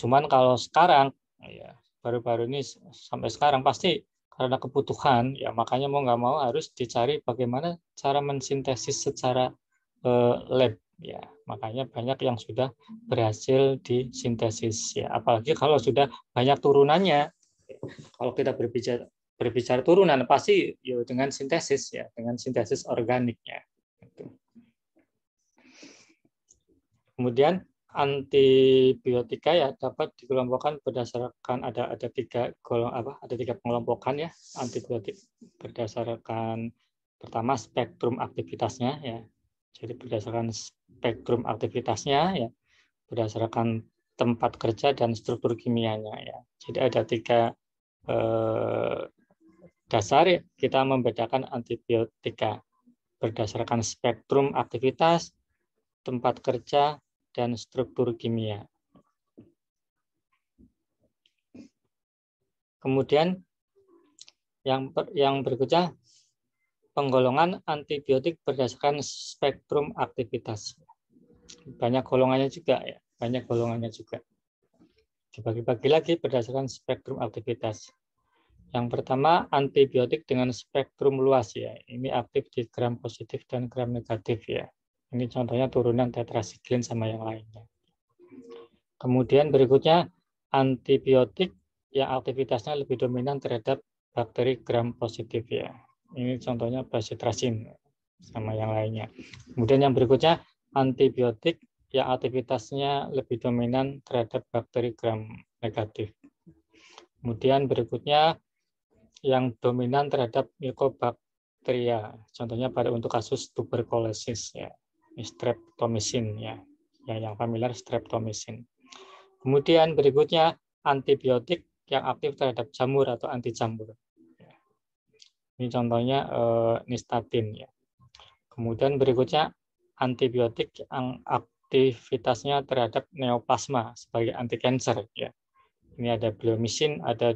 S2: Cuman kalau sekarang, ya baru-baru ini sampai sekarang pasti karena kebutuhan, ya makanya mau nggak mau harus dicari bagaimana cara mensintesis secara uh, lab. Ya, makanya banyak yang sudah berhasil disintesis. Ya, apalagi kalau sudah banyak turunannya. Kalau kita berbicara berbicara turunan pasti ya dengan sintesis ya, dengan sintesis organiknya. Gitu. Kemudian antibiotika ya dapat dikelompokkan berdasarkan ada ada tiga golong apa ada tiga pengelompokan ya antibiotik berdasarkan pertama spektrum aktivitasnya ya jadi berdasarkan spektrum aktivitasnya ya berdasarkan tempat kerja dan struktur kimianya ya jadi ada tiga eh, dasar ya, kita membedakan antibiotika berdasarkan spektrum aktivitas tempat kerja dan struktur kimia. Kemudian yang per, yang berikutnya penggolongan antibiotik berdasarkan spektrum aktivitas. Banyak golongannya juga ya, banyak golongannya juga. Dibagi-bagi lagi berdasarkan spektrum aktivitas. Yang pertama antibiotik dengan spektrum luas ya. Ini aktif di gram positif dan gram negatif ya. Ini contohnya turunan tetrasiklin sama yang lainnya. Kemudian berikutnya antibiotik yang aktivitasnya lebih dominan terhadap bakteri gram positif ya. Ini contohnya basitrasin sama yang lainnya. Kemudian yang berikutnya antibiotik yang aktivitasnya lebih dominan terhadap bakteri gram negatif. Kemudian berikutnya yang dominan terhadap mikobakteria, contohnya pada untuk kasus tuberkulosis ya. Streptomycin ya. Yang yang familiar Streptomycin. Kemudian berikutnya antibiotik yang aktif terhadap jamur atau anti jamur. Ya. Ini contohnya eh, nistatin ya. Kemudian berikutnya antibiotik yang aktivitasnya terhadap neoplasma sebagai anti cancer ya. Ini ada bleomycin, ada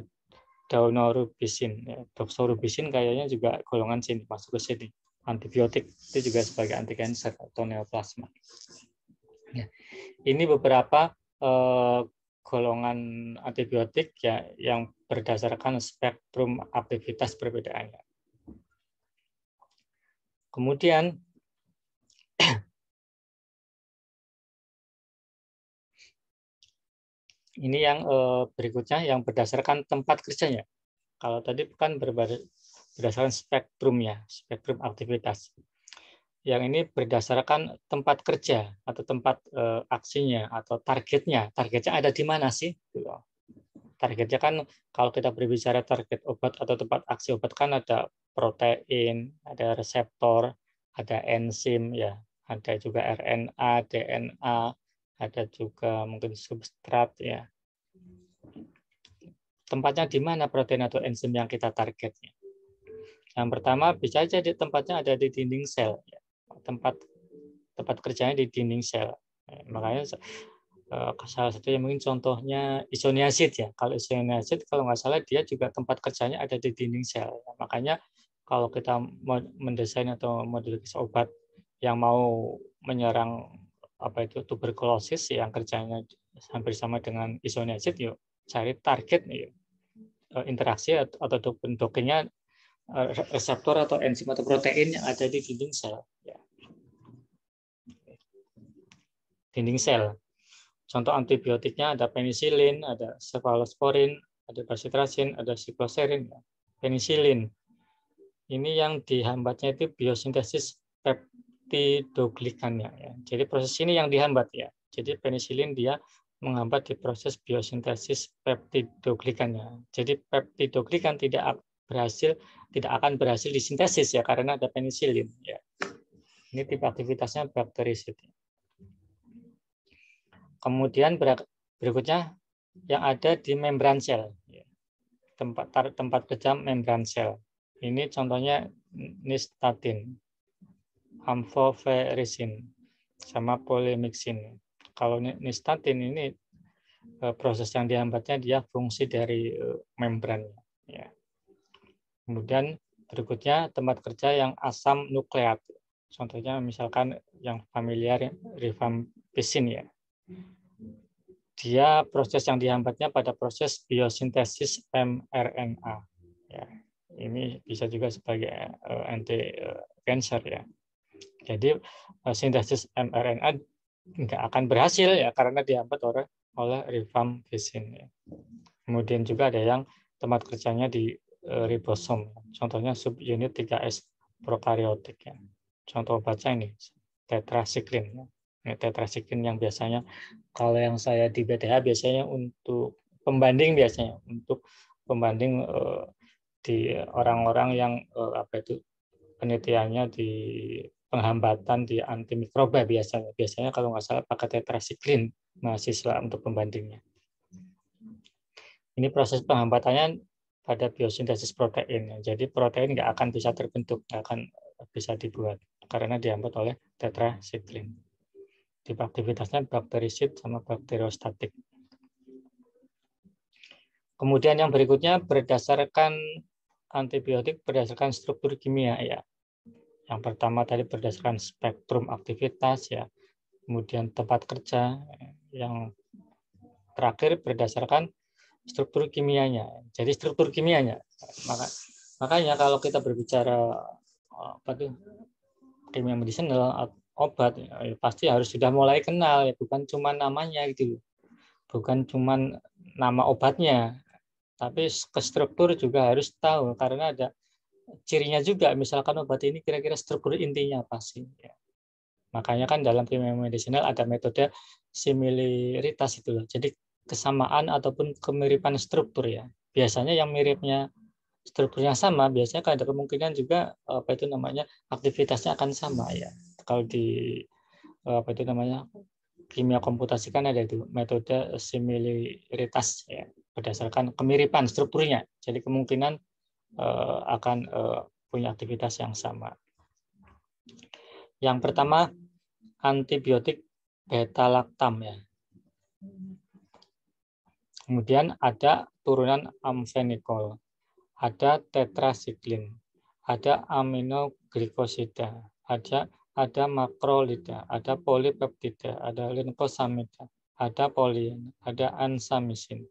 S2: daunorubisin, ya. doxorubisin kayaknya juga golongan sini masuk ke sini antibiotik itu juga sebagai anti cancer atau neoplasma. Ya. Ini beberapa eh, golongan antibiotik ya yang berdasarkan spektrum aktivitas perbedaannya. Kemudian ini yang eh, berikutnya yang berdasarkan tempat kerjanya. Kalau tadi kan berdasarkan spektrum ya, spektrum aktivitas. Yang ini berdasarkan tempat kerja atau tempat e, aksinya atau targetnya. Targetnya ada di mana sih? Targetnya kan kalau kita berbicara target obat atau tempat aksi obat kan ada protein, ada reseptor, ada enzim ya, ada juga RNA, DNA, ada juga mungkin substrat ya tempatnya di mana protein atau enzim yang kita targetnya. Yang pertama bisa saja di tempatnya ada di dinding sel, tempat tempat kerjanya di dinding sel. Makanya salah satu yang mungkin contohnya isoniazid ya. Kalau isoniazid kalau nggak salah dia juga tempat kerjanya ada di dinding sel. Makanya kalau kita mendesain atau modelis obat yang mau menyerang apa itu tuberkulosis yang kerjanya hampir sama dengan isoniazid yuk cari target yuk interaksi atau dokennya reseptor atau enzim atau protein yang ada di dinding sel. Ya. Dinding sel. Contoh antibiotiknya ada penisilin, ada cephalosporin, ada basitrasin, ada sikloserin, ya. Penicillin, penisilin. Ini yang dihambatnya itu biosintesis peptidoglikannya. Ya. Jadi proses ini yang dihambat ya. Jadi penisilin dia menghambat di proses biosintesis peptidoglikannya. Jadi peptidoglikan tidak berhasil tidak akan berhasil disintesis ya karena ada penisilin ya. Ini tipe aktivitasnya bakterisid. Kemudian berikutnya yang ada di membran sel. Ya. Tempat tempat kerja membran sel. Ini contohnya nistatin, amfoferisin, sama polemiksin. Kalau nistatin ini eh, proses yang dihambatnya dia fungsi dari eh, membrannya. Ya. Kemudian berikutnya tempat kerja yang asam nukleat. Contohnya misalkan yang familiar rifampisin ya. Dia proses yang dihambatnya pada proses biosintesis mRNA. Ya, ini bisa juga sebagai uh, anti uh, cancer ya. Jadi uh, sintesis mRNA nggak akan berhasil ya karena dihambat oleh oleh rifampisin. Ya. Kemudian juga ada yang tempat kerjanya di Eh, ribosom. Contohnya subunit 3S prokariotik. Ya. Contoh baca ini, tetrasiklin. Ya. Ini tetrasiklin yang biasanya, kalau yang saya di BTH biasanya untuk pembanding biasanya, untuk pembanding eh, di orang-orang yang eh, apa itu penelitiannya di penghambatan di antimikroba biasanya. Biasanya kalau nggak salah pakai tetrasiklin mahasiswa untuk pembandingnya. Ini proses penghambatannya pada biosintesis protein. Jadi protein nggak akan bisa terbentuk, nggak akan bisa dibuat karena dihambat oleh tetrasiklin. Tipe aktivitasnya bakterisid sama bakteriostatik. Kemudian yang berikutnya berdasarkan antibiotik berdasarkan struktur kimia ya. Yang pertama tadi berdasarkan spektrum aktivitas ya. Kemudian tempat kerja yang terakhir berdasarkan struktur kimianya. Jadi struktur kimianya. Maka makanya kalau kita berbicara eh, apa tuh kimia medicinal obat ya, pasti harus sudah mulai kenal ya bukan cuma namanya gitu bukan cuma nama obatnya tapi ke struktur juga harus tahu karena ada cirinya juga misalkan obat ini kira-kira struktur intinya apa sih ya. makanya kan dalam kimia medisinal ada metode similaritas itu jadi kesamaan ataupun kemiripan struktur ya. Biasanya yang miripnya strukturnya sama, biasanya ada kemungkinan juga apa itu namanya aktivitasnya akan sama ya. Kalau di apa itu namanya kimia komputasi kan ada itu metode similaritas ya berdasarkan kemiripan strukturnya. Jadi kemungkinan eh, akan eh, punya aktivitas yang sama. Yang pertama antibiotik beta laktam ya. Kemudian ada turunan amfenikol, ada tetrasiklin, ada aminoglikosida, ada ada makrolida, ada polipeptida, ada linkosamida, ada polien, ada ansamisin,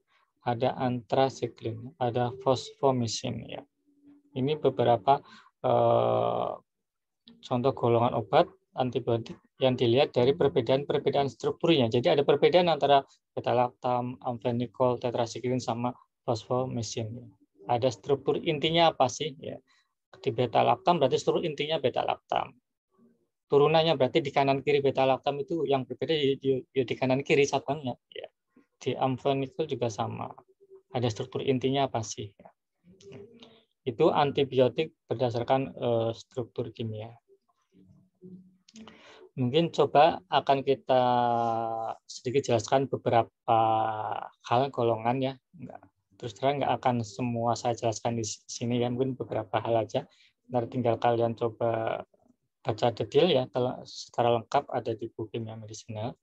S2: ada antrasiklin, ada fosfomisin ya. Ini beberapa eh, contoh golongan obat antibiotik yang dilihat dari perbedaan-perbedaan strukturnya. Jadi ada perbedaan antara beta laktam amphenicol, tetrasiklin sama fosfomisin. Ada struktur intinya apa sih? Ya. Di beta laktam berarti struktur intinya beta laktam Turunannya berarti di kanan kiri beta laktam itu yang berbeda di, di, ya, di kanan kiri cabangnya. Ya. Di amphenicol juga sama. Ada struktur intinya apa sih? Ya. Itu antibiotik berdasarkan uh, struktur kimia mungkin coba akan kita sedikit jelaskan beberapa hal golongan ya. terus terang nggak akan semua saya jelaskan di sini ya, mungkin beberapa hal aja. Nanti tinggal kalian coba baca detail ya kalau secara lengkap ada di buku yang medicinal.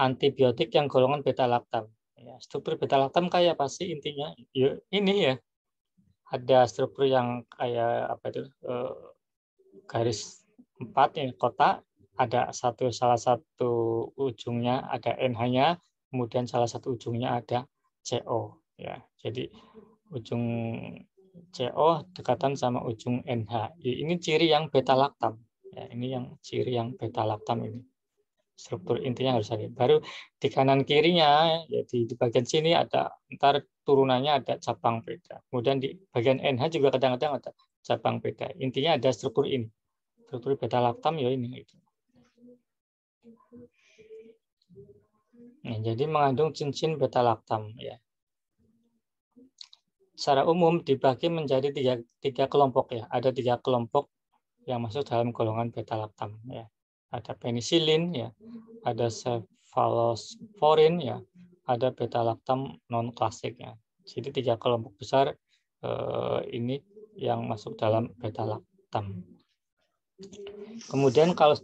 S2: Antibiotik yang golongan beta laktam. Ya, struktur beta laktam kayak apa sih intinya? Ya, ini ya. Ada struktur yang kayak apa itu? Eh, garis empat ya kotak ada satu salah satu ujungnya ada nh-nya kemudian salah satu ujungnya ada co ya jadi ujung co dekatan sama ujung nh ini ciri yang beta laktam ya ini yang ciri yang beta laktam ini struktur intinya harus ada baru di kanan kirinya jadi ya di bagian sini ada ntar turunannya ada cabang beda kemudian di bagian nh juga kadang-kadang ada cabang beda intinya ada struktur ini struktur beta laktam ya ini gitu. Nah, jadi mengandung cincin beta laktam ya. Secara umum dibagi menjadi tiga, tiga kelompok ya. Ada tiga kelompok yang masuk dalam golongan beta laktam ya. Ada penisilin ya, ada cephalosporin ya, ada beta laktam non klasik ya. Jadi tiga kelompok besar eh, ini yang masuk dalam beta laktam. Kemudian kalau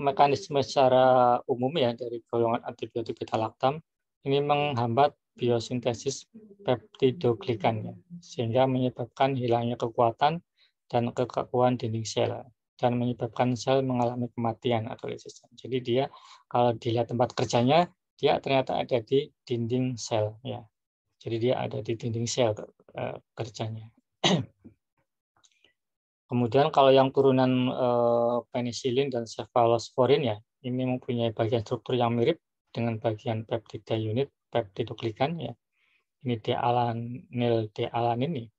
S2: mekanisme secara umum ya dari golongan antibiotik beta laktam ini menghambat biosintesis peptidoglikan ya, sehingga menyebabkan hilangnya kekuatan dan kekakuan dinding sel dan menyebabkan sel mengalami kematian atau lisis. Jadi dia kalau dilihat tempat kerjanya dia ternyata ada di dinding sel ya. Jadi dia ada di dinding sel eh, kerjanya. Kemudian kalau yang turunan eh, penisilin dan cephalosporin ya, ini mempunyai bagian struktur yang mirip dengan bagian peptida unit peptidoglikan ya. Ini dealanil dialan ini.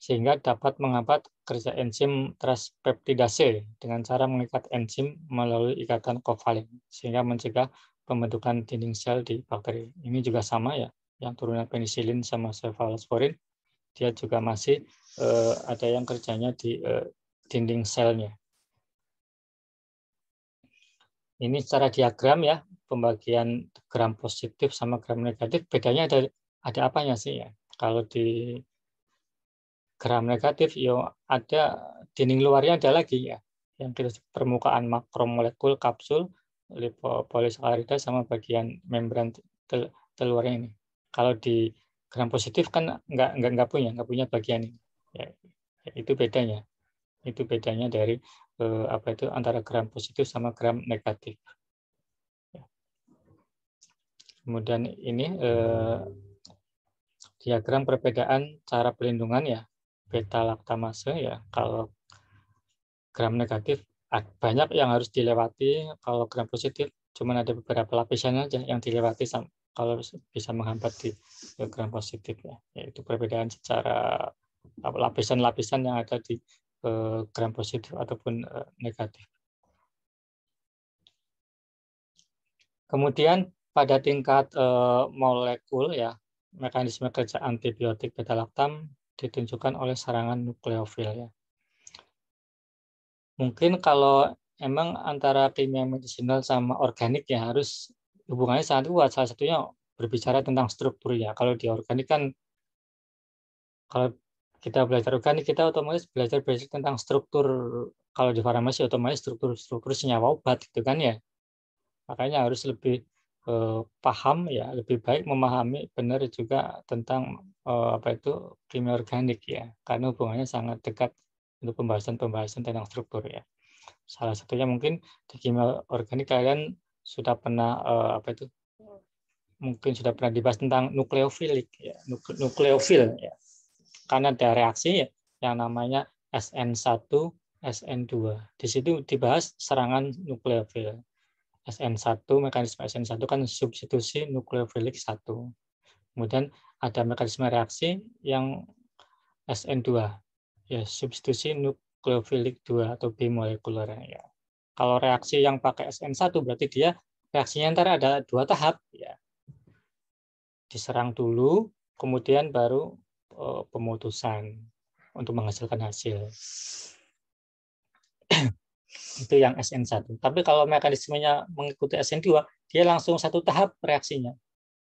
S2: Sehingga dapat menghambat kerja enzim transpeptidase dengan cara mengikat enzim melalui ikatan kovalen sehingga mencegah pembentukan dinding sel di bakteri. Ini juga sama ya, yang turunan penisilin sama cephalosporin dia juga masih uh, ada yang kerjanya di uh, dinding selnya. Ini secara diagram ya, pembagian gram positif sama gram negatif, bedanya ada ada apanya sih ya? Kalau di gram negatif, yo ada dinding luarnya ada lagi ya, yang kita permukaan makromolekul kapsul lipopolisakarida sama bagian membran tel telurnya ini. Kalau di gram positif kan nggak nggak nggak punya nggak punya bagian ini ya, ya, itu bedanya itu bedanya dari eh, apa itu antara gram positif sama gram negatif ya. kemudian ini eh, diagram perbedaan cara pelindungan ya beta laktamase ya kalau gram negatif banyak yang harus dilewati kalau gram positif cuma ada beberapa lapisan aja yang dilewati sama kalau bisa menghambat di gram positif ya, yaitu perbedaan secara lapisan-lapisan yang ada di eh, gram positif ataupun eh, negatif. Kemudian pada tingkat eh, molekul ya, mekanisme kerja antibiotik beta-laktam ditunjukkan oleh serangan nukleofil ya. Mungkin kalau emang antara kimia medicinal sama organik ya harus hubungannya sangat kuat. Salah satunya berbicara tentang struktur ya Kalau di organik kan, kalau kita belajar organik, kita otomatis belajar basic tentang struktur. Kalau di farmasi, otomatis struktur-struktur senyawa obat gitu kan ya. Makanya harus lebih eh, paham ya, lebih baik memahami benar juga tentang eh, apa itu kimia organik ya. Karena hubungannya sangat dekat untuk pembahasan-pembahasan tentang struktur ya. Salah satunya mungkin di kimia organik kalian sudah pernah uh, apa itu mungkin sudah pernah dibahas tentang nukleofilik ya nukleofil ya karena ada reaksi ya, yang namanya SN1 SN2 di situ dibahas serangan nukleofil SN1 mekanisme SN1 kan substitusi nukleofilik 1 kemudian ada mekanisme reaksi yang SN2 ya substitusi nukleofilik 2 atau bimolekuler ya kalau reaksi yang pakai SN1 berarti dia reaksinya ntar ada dua tahap ya. Diserang dulu, kemudian baru eh, pemutusan untuk menghasilkan hasil. Itu yang SN1. Tapi kalau mekanismenya mengikuti SN2, dia langsung satu tahap reaksinya.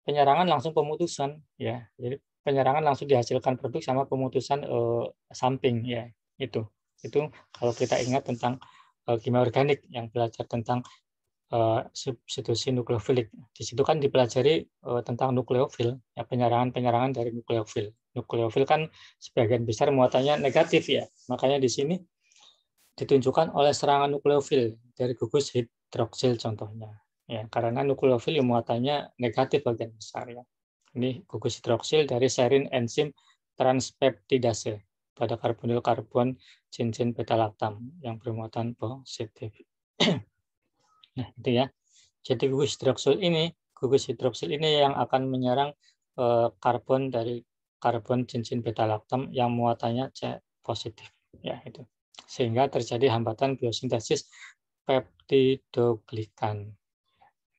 S2: Penyerangan langsung pemutusan ya. Jadi penyerangan langsung dihasilkan produk sama pemutusan eh, samping ya. Itu. Itu kalau kita ingat tentang Eh, kimia organik yang belajar tentang eh, substitusi nukleofilik. Di situ kan dipelajari eh, tentang nukleofil, ya penyerangan-penyerangan dari nukleofil. Nukleofil kan sebagian besar muatannya negatif ya. Makanya di sini ditunjukkan oleh serangan nukleofil dari gugus hidroksil contohnya. Ya, karena nukleofil yang muatannya negatif bagian besar ya. Ini gugus hidroksil dari serin enzim transpeptidase pada karbonil karbon cincin beta laktam yang bermuatan positif. nah, itu ya. Jadi gugus hidroksil ini, gugus hidroksil ini yang akan menyerang eh, karbon dari karbon cincin beta laktam yang muatannya C positif ya itu. Sehingga terjadi hambatan biosintesis peptidoglikan.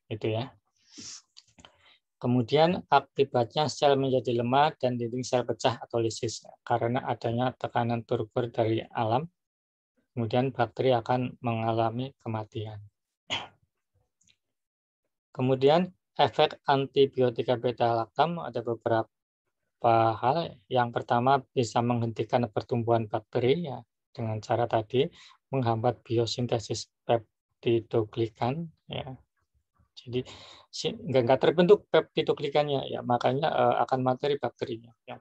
S2: Itu ya. Kemudian akibatnya sel menjadi lemah dan dinding sel pecah atau lisis karena adanya tekanan turbur dari alam. Kemudian bakteri akan mengalami kematian. Kemudian efek antibiotika beta laktam ada beberapa hal. Yang pertama bisa menghentikan pertumbuhan bakteri ya, dengan cara tadi menghambat biosintesis peptidoglikan ya, jadi nggak, terbentuk peptidoglikannya ya makanya uh, akan materi bakterinya. Ya.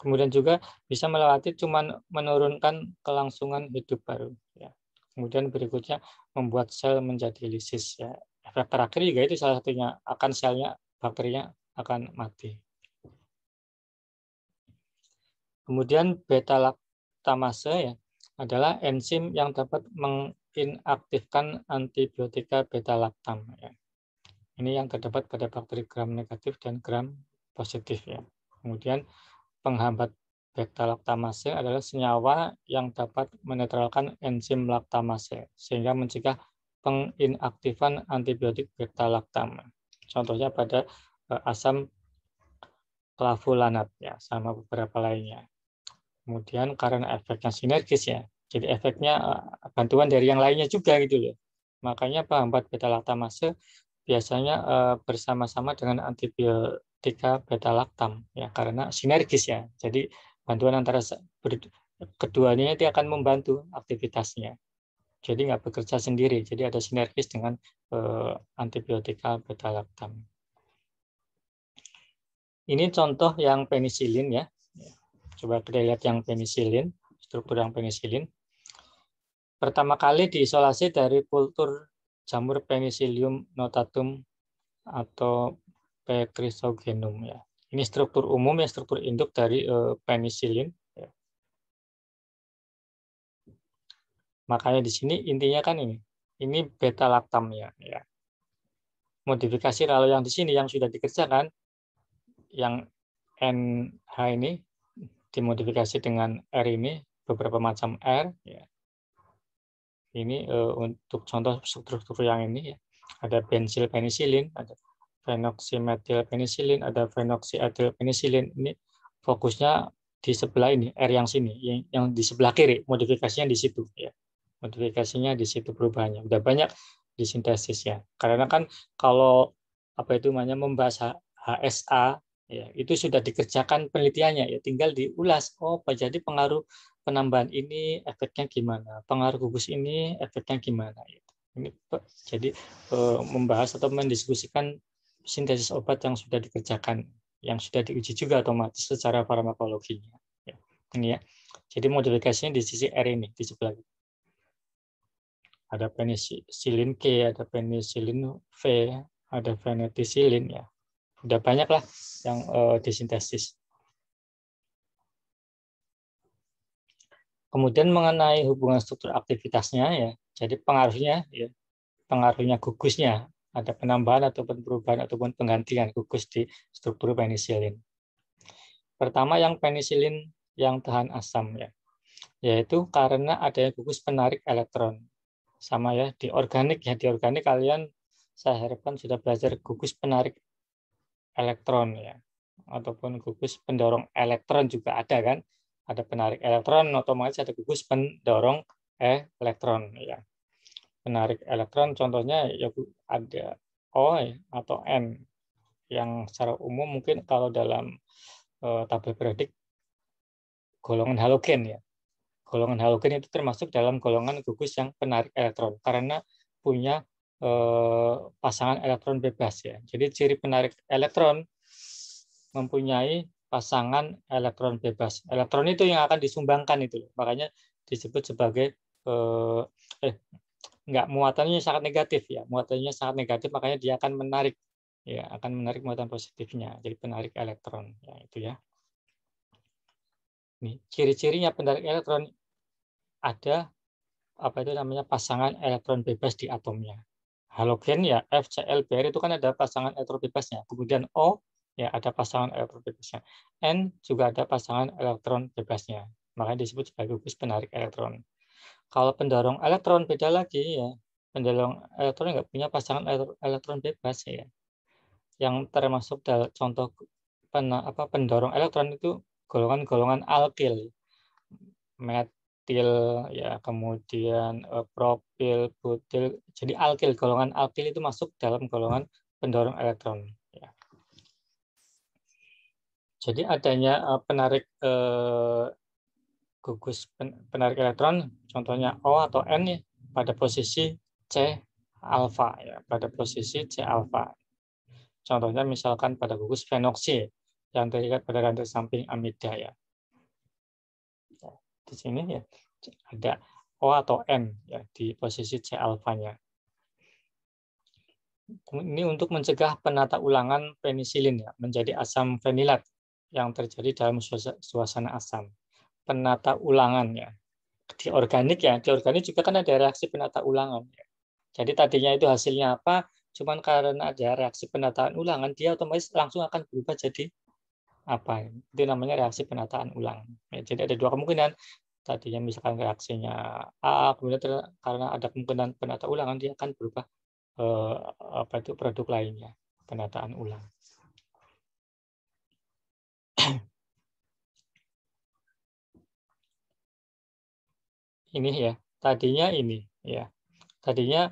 S2: Kemudian juga bisa melewati cuman menurunkan kelangsungan hidup baru. Ya. Kemudian berikutnya membuat sel menjadi lisis. Ya. Efek terakhir juga itu salah satunya akan selnya bakterinya akan mati. Kemudian beta laktamase ya adalah enzim yang dapat menginaktifkan antibiotika beta laktam. Ya. Ini yang terdapat pada bakteri gram negatif dan gram positif ya. Kemudian penghambat beta laktamase adalah senyawa yang dapat menetralkan enzim laktamase sehingga mencegah penginaktifan antibiotik beta laktam. Contohnya pada eh, asam klavulanat ya sama beberapa lainnya. Kemudian karena efeknya sinergis ya. Jadi efeknya eh, bantuan dari yang lainnya juga gitu loh. Makanya penghambat beta laktamase biasanya uh, bersama-sama dengan antibiotika beta laktam ya karena sinergis ya. Jadi bantuan antara keduanya itu akan membantu aktivitasnya. Jadi nggak bekerja sendiri. Jadi ada sinergis dengan uh, antibiotika beta laktam. Ini contoh yang penisilin ya. Coba kita lihat yang penisilin, struktur yang penisilin. Pertama kali diisolasi dari kultur jamur penicillium notatum atau P. chrysogenum ya. Ini struktur umum ya struktur induk dari uh, penicillin. Ya. Makanya di sini intinya kan ini, ini beta laktam ya. ya. Modifikasi kalau yang di sini yang sudah dikerjakan, yang NH ini dimodifikasi dengan R ini beberapa macam R. Ya ini uh, untuk contoh struktur struktur yang ini ya. ada bensil penisilin, ada fenoximetil penisilin, ada phenoxyethyl penisilin. Ini fokusnya di sebelah ini, R yang sini, yang, yang di sebelah kiri, modifikasinya di situ ya. Modifikasinya di situ perubahannya. Udah banyak disintesisnya. ya. Karena kan kalau apa itu namanya membahas HSA Ya, itu sudah dikerjakan penelitiannya ya, tinggal diulas. Oh, jadi pengaruh penambahan ini efeknya gimana? Pengaruh gugus ini efeknya gimana? Ya, ini jadi eh, membahas atau mendiskusikan sintesis obat yang sudah dikerjakan, yang sudah diuji juga otomatis secara farmakologinya. Ya, ini ya. Jadi modifikasinya di sisi R ini di sebelah ini ada penisilin K, ada penisilin V, ada venetisilin ya udah banyak lah yang uh, disintesis. Kemudian mengenai hubungan struktur aktivitasnya ya, jadi pengaruhnya ya, pengaruhnya gugusnya ada penambahan ataupun perubahan ataupun penggantian gugus di struktur penisilin. Pertama yang penisilin yang tahan asam ya, yaitu karena adanya gugus penarik elektron sama ya di organik ya di organik kalian saya harapkan sudah belajar gugus penarik elektron ya ataupun gugus pendorong elektron juga ada kan ada penarik elektron otomatis ada gugus pendorong elektron ya penarik elektron contohnya ya ada O ya, atau N yang secara umum mungkin kalau dalam uh, tabel periodik golongan halogen ya golongan halogen itu termasuk dalam golongan gugus yang penarik elektron karena punya Eh, pasangan elektron bebas ya. Jadi ciri penarik elektron mempunyai pasangan elektron bebas. Elektron itu yang akan disumbangkan itu, makanya disebut sebagai eh enggak eh, muatannya sangat negatif ya. Muatannya sangat negatif makanya dia akan menarik ya, akan menarik muatan positifnya. Jadi penarik elektron ya itu ya. Nih, ciri-cirinya penarik elektron ada apa itu namanya pasangan elektron bebas di atomnya halogen ya Br itu kan ada pasangan elektron bebasnya. Kemudian O ya ada pasangan elektron bebasnya. N juga ada pasangan elektron bebasnya. Makanya disebut sebagai gugus penarik elektron. Kalau pendorong elektron beda lagi ya. Pendorong elektron nggak punya pasangan elektron bebas ya. Yang termasuk dalam contoh pen, apa pendorong elektron itu golongan-golongan alkil. Met, butil ya kemudian uh, propil butil jadi alkil golongan alkil itu masuk dalam golongan pendorong elektron ya. jadi adanya uh, penarik uh, gugus pen, penarik elektron contohnya O atau N ya, pada posisi C alfa ya pada posisi C alfa contohnya misalkan pada gugus fenoksi ya, yang terikat pada rantai samping amida ya di sini ya ada O atau N ya di posisi C alfanya. Ini untuk mencegah penata ulangan penisilin ya menjadi asam fenilat yang terjadi dalam suasana asam. Penata ulangan ya di organik ya di organik juga kan ada reaksi penata ulangan. Ya. Jadi tadinya itu hasilnya apa? Cuman karena ada reaksi penataan ulangan dia otomatis langsung akan berubah jadi apa ya, itu namanya reaksi penataan ulang ya, jadi ada dua kemungkinan tadinya misalkan reaksinya A kemudian ter, karena ada kemungkinan penata ulangan dia akan berubah eh, apa itu produk lainnya penataan ulang ini ya tadinya ini ya tadinya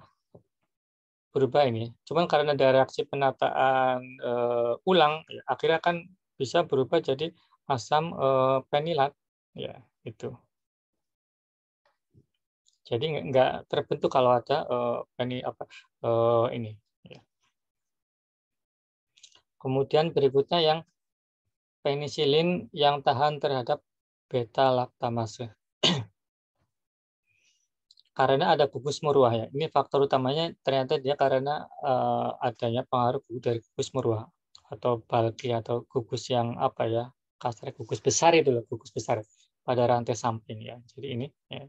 S2: berubah ini cuman karena ada reaksi penataan eh, ulang ya, akhirnya kan bisa berubah jadi asam e, eh, penilat ya itu jadi nggak terbentuk kalau ada e, eh, peni apa e, ini ya. kemudian berikutnya yang penisilin yang tahan terhadap beta laktamase karena ada gugus meruah ya. Ini faktor utamanya ternyata dia karena uh, adanya pengaruh dari gugus meruah atau balki atau gugus yang apa ya kasar gugus besar itu loh gugus besar pada rantai samping ya jadi ini ya.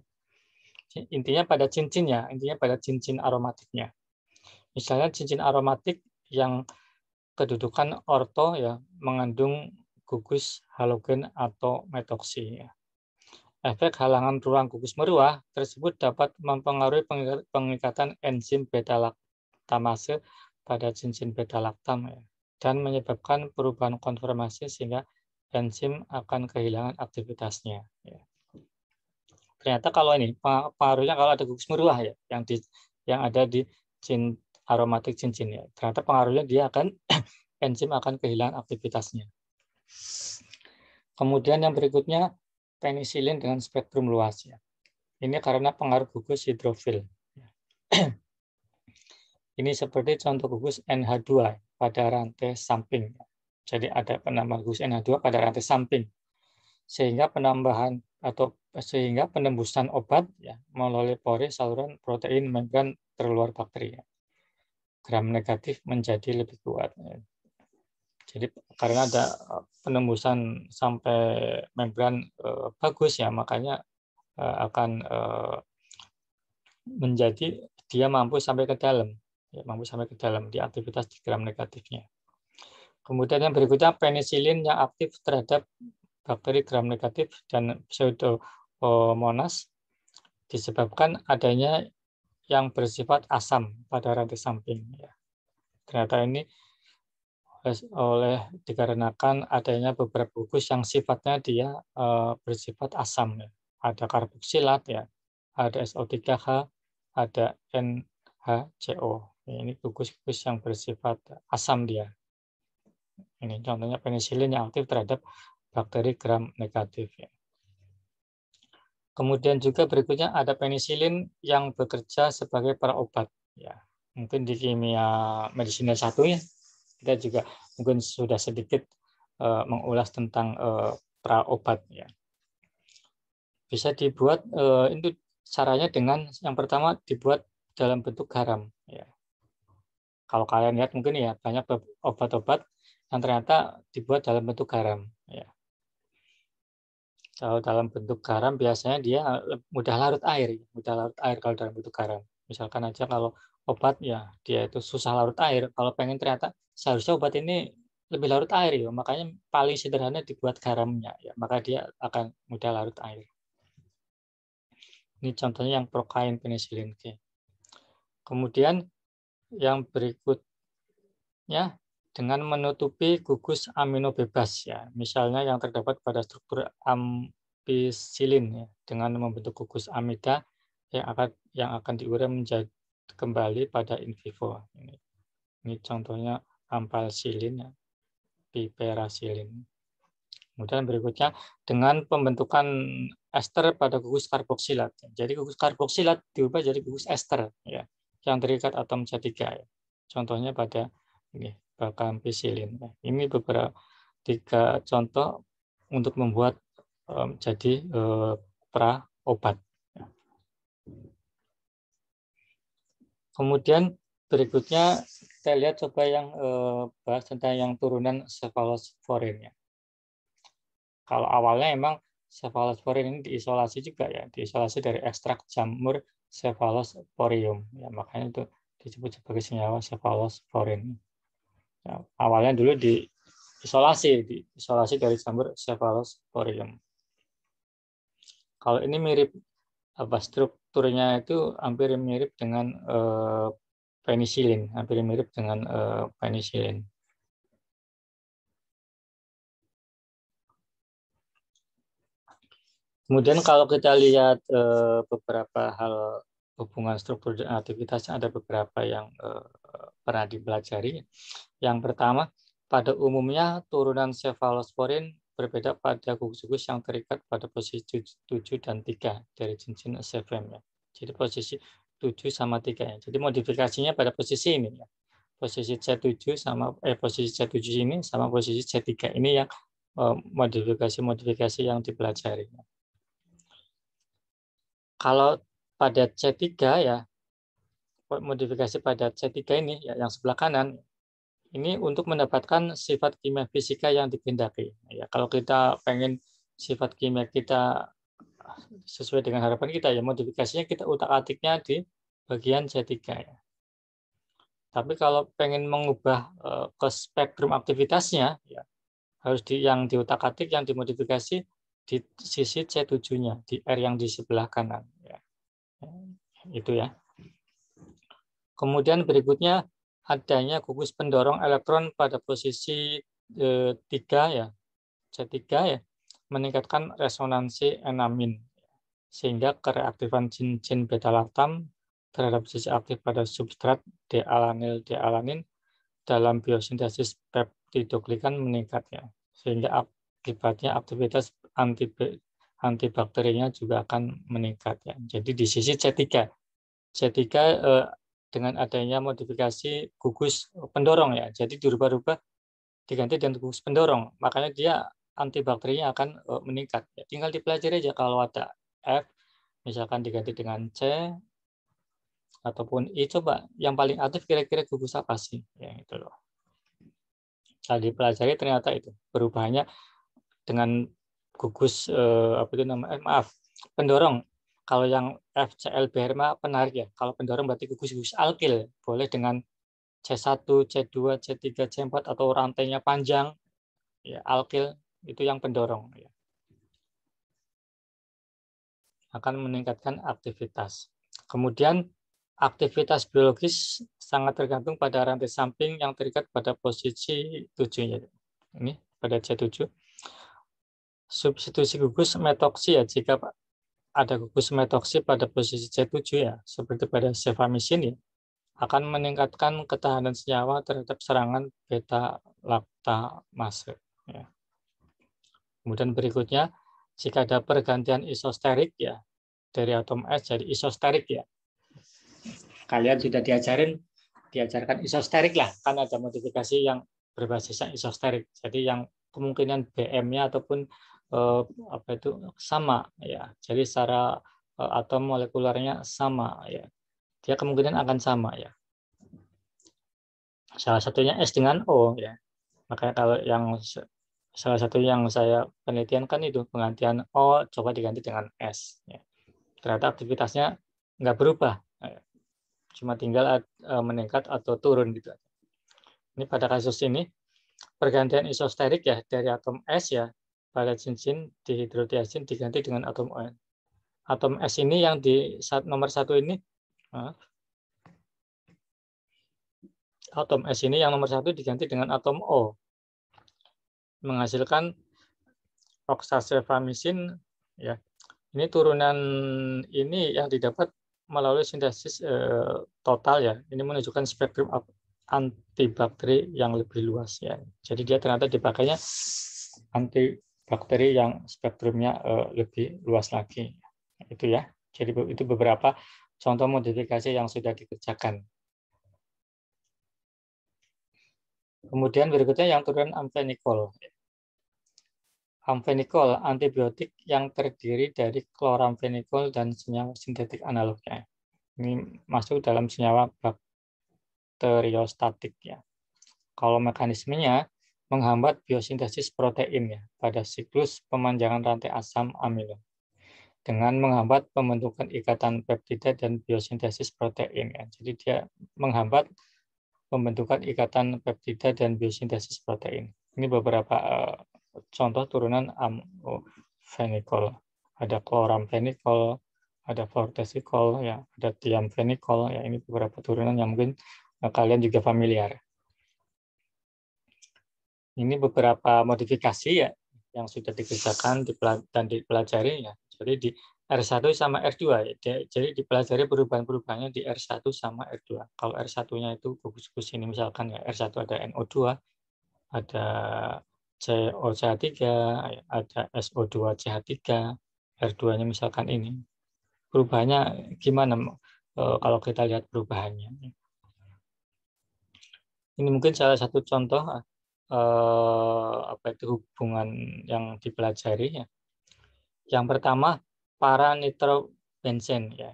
S2: intinya pada cincinnya intinya pada cincin aromatiknya misalnya cincin aromatik yang kedudukan orto ya mengandung gugus halogen atau metoksi ya. Efek halangan ruang gugus meruah tersebut dapat mempengaruhi pengikatan enzim beta laktamase pada cincin beta laktam ya dan menyebabkan perubahan konformasi sehingga enzim akan kehilangan aktivitasnya. Ya. Ternyata kalau ini pengaruhnya kalau ada gugus meruah ya, yang di yang ada di cin, aromatik cincin ya. Ternyata pengaruhnya dia akan enzim akan kehilangan aktivitasnya. Kemudian yang berikutnya penisilin dengan spektrum luas ya. Ini karena pengaruh gugus hidrofil. Ya. Ini seperti contoh gugus NH2 pada rantai samping. Jadi ada penambahan glukosa NH2 pada rantai samping. Sehingga penambahan atau sehingga penembusan obat ya, melalui pori saluran protein membran terluar bakteri. Ya. Gram negatif menjadi lebih kuat. Ya. Jadi karena ada eh, penembusan sampai membran eh, bagus ya, makanya eh, akan eh, menjadi dia mampu sampai ke dalam ya, mampu sampai ke dalam di aktivitas di gram negatifnya. Kemudian yang berikutnya penisilin yang aktif terhadap bakteri gram negatif dan pseudomonas disebabkan adanya yang bersifat asam pada rantai samping. Ya. Ternyata ini oleh dikarenakan adanya beberapa gugus yang sifatnya dia e, bersifat asam. Ya. Ada karboksilat, ya, ada SO3H, ada NHCO ini gugus-gugus yang bersifat asam dia. Ini contohnya penisilin yang aktif terhadap bakteri gram negatif. Ya. Kemudian juga berikutnya ada penisilin yang bekerja sebagai perobat. Ya, mungkin di kimia medisinal satu ya kita juga mungkin sudah sedikit uh, mengulas tentang uh, eh, praobat ya. Bisa dibuat uh, eh, itu caranya dengan yang pertama dibuat dalam bentuk garam ya. Kalau kalian lihat mungkin ya banyak obat-obat yang ternyata dibuat dalam bentuk garam. Ya. Kalau dalam bentuk garam biasanya dia mudah larut air, ya. mudah larut air kalau dalam bentuk garam. Misalkan aja kalau obat ya dia itu susah larut air. Kalau pengen ternyata seharusnya obat ini lebih larut air ya, makanya paling sederhana dibuat garamnya ya, maka dia akan mudah larut air. Ini contohnya yang prokain penisilin Kemudian yang berikutnya dengan menutupi gugus amino bebas ya. Misalnya yang terdapat pada struktur ampicillin ya, dengan membentuk gugus amida yang akan yang akan diurai menjadi kembali pada in vivo. Ini, ini contohnya ampalsilin ya, piperasilin. Kemudian berikutnya dengan pembentukan ester pada gugus karboksilat. Jadi gugus karboksilat diubah jadi gugus ester ya yang terikat atom menjadi gaya. Contohnya pada ini, bakam pisilin. Ya. Ini beberapa tiga contoh untuk membuat um, jadi uh, pra obat. Kemudian berikutnya kita lihat coba yang eh, bahas tentang yang turunan cephalosporinnya. Kalau awalnya emang cephalosporin ini diisolasi juga ya, diisolasi dari ekstrak jamur cephalosporium. Ya, makanya itu disebut sebagai senyawa cephalosporin. Ya, awalnya dulu di isolasi di isolasi dari sumber cephalosporium. Kalau ini mirip apa strukturnya itu hampir mirip dengan eh, penisilin, hampir mirip dengan eh, penisilin. Kemudian kalau kita lihat eh, beberapa hal hubungan struktur dan aktivitas ada beberapa yang eh, pernah dipelajari. Yang pertama, pada umumnya turunan cefalosporin berbeda pada gugus-gugus yang terikat pada posisi 7 dan 3 dari cincin SFM. Ya. Jadi posisi 7 sama 3. Ya. Jadi modifikasinya pada posisi ini. Ya. Posisi C7 sama eh posisi C7 ini sama posisi C3 ini yang eh, modifikasi-modifikasi eh, yang dipelajari. Kalau pada C3 ya, modifikasi pada C3 ini ya, yang sebelah kanan, ini untuk mendapatkan sifat kimia fisika yang dikehendaki. Ya, kalau kita pengen sifat kimia kita sesuai dengan harapan kita ya modifikasinya kita utak-atiknya di bagian C3 ya. Tapi kalau pengen mengubah eh, ke spektrum aktivitasnya ya harus di yang diutak-atik yang dimodifikasi di sisi C7-nya, di R yang di sebelah kanan. Ya. Itu ya. Kemudian berikutnya adanya gugus pendorong elektron pada posisi e, eh, 3 ya, C3 ya, meningkatkan resonansi enamin sehingga kereaktifan cincin beta laktam terhadap sisi aktif pada substrat D-alanil D-alanin dalam biosintesis peptidoglikan meningkat ya. Sehingga akibatnya aktivitas anti-anti antibakterinya juga akan meningkat ya. Jadi di sisi C3. C3 eh, dengan adanya modifikasi gugus pendorong ya. Jadi dirubah-rubah diganti dengan gugus pendorong. Makanya dia antibakterinya akan eh, meningkat. Ya, tinggal dipelajari aja kalau ada F misalkan diganti dengan C ataupun I coba yang paling aktif kira-kira gugus apa sih? Ya itu loh. Tadi nah, pelajari ternyata itu perubahannya dengan gugus eh, apa itu nama eh, maaf pendorong kalau yang FCL mah penarik ya kalau pendorong berarti gugus-gugus alkil boleh dengan C1, C2, C3, C4 atau rantainya panjang ya alkil itu yang pendorong ya. akan meningkatkan aktivitas. Kemudian aktivitas biologis sangat tergantung pada rantai samping yang terikat pada posisi tujuhnya ini pada C7 substitusi gugus metoksi ya jika ada gugus metoksi pada posisi C7 ya seperti pada cefamisin ya akan meningkatkan ketahanan senyawa terhadap serangan beta laktamase ya. Kemudian berikutnya jika ada pergantian isosterik ya dari atom S jadi isosterik ya. Kalian sudah diajarin diajarkan isosterik lah kan ada modifikasi yang berbasisnya isosterik. Jadi yang kemungkinan BM-nya ataupun eh, apa itu sama ya. Jadi secara eh, atom molekularnya sama ya. Dia kemungkinan akan sama ya. Salah satunya S dengan O ya. Makanya kalau yang salah satu yang saya penelitian kan itu penggantian O coba diganti dengan S ya. Ternyata aktivitasnya nggak berubah. Ya. Cuma tinggal eh, meningkat atau turun gitu. Ini pada kasus ini pergantian isosterik ya dari atom S ya pada cincin dihidrotiazin diganti dengan atom O Atom S ini yang di nomor satu ini, atom S ini yang nomor satu diganti dengan atom O, menghasilkan oksasefamisin. Ya, ini turunan ini yang didapat melalui sintesis eh, total ya. Ini menunjukkan spektrum antibakteri yang lebih luas ya. Jadi dia ternyata dipakainya anti bakteri yang spektrumnya uh, lebih luas lagi. Itu ya. Jadi itu beberapa contoh modifikasi yang sudah dikerjakan. Kemudian berikutnya yang turun amphenicol. Amphenicol antibiotik yang terdiri dari kloramfenicol dan senyawa sintetik analognya. Ini masuk dalam senyawa bakteriostatik ya. Kalau mekanismenya menghambat biosintesis protein ya pada siklus pemanjangan rantai asam amino dengan menghambat pembentukan ikatan peptida dan biosintesis protein ya. Jadi dia menghambat pembentukan ikatan peptida dan biosintesis protein. Ini beberapa eh, contoh turunan amfenicol Ada kloramfenikol, ada flortesikol, ya, ada tiamfenikol. Ya, ini beberapa turunan yang mungkin eh, kalian juga familiar ini beberapa modifikasi ya yang sudah dikerjakan dan dipelajari ya. Jadi di R1 sama R2 ya. Jadi dipelajari perubahan-perubahannya di R1 sama R2. Kalau R1-nya itu gugus-gugus ini misalkan ya R1 ada NO2, ada COCH3, ada SO2CH3, R2-nya misalkan ini. Perubahannya gimana e, kalau kita lihat perubahannya. Ini mungkin salah satu contoh eh, apa itu hubungan yang dipelajari ya. Yang pertama para nitrobenzen ya.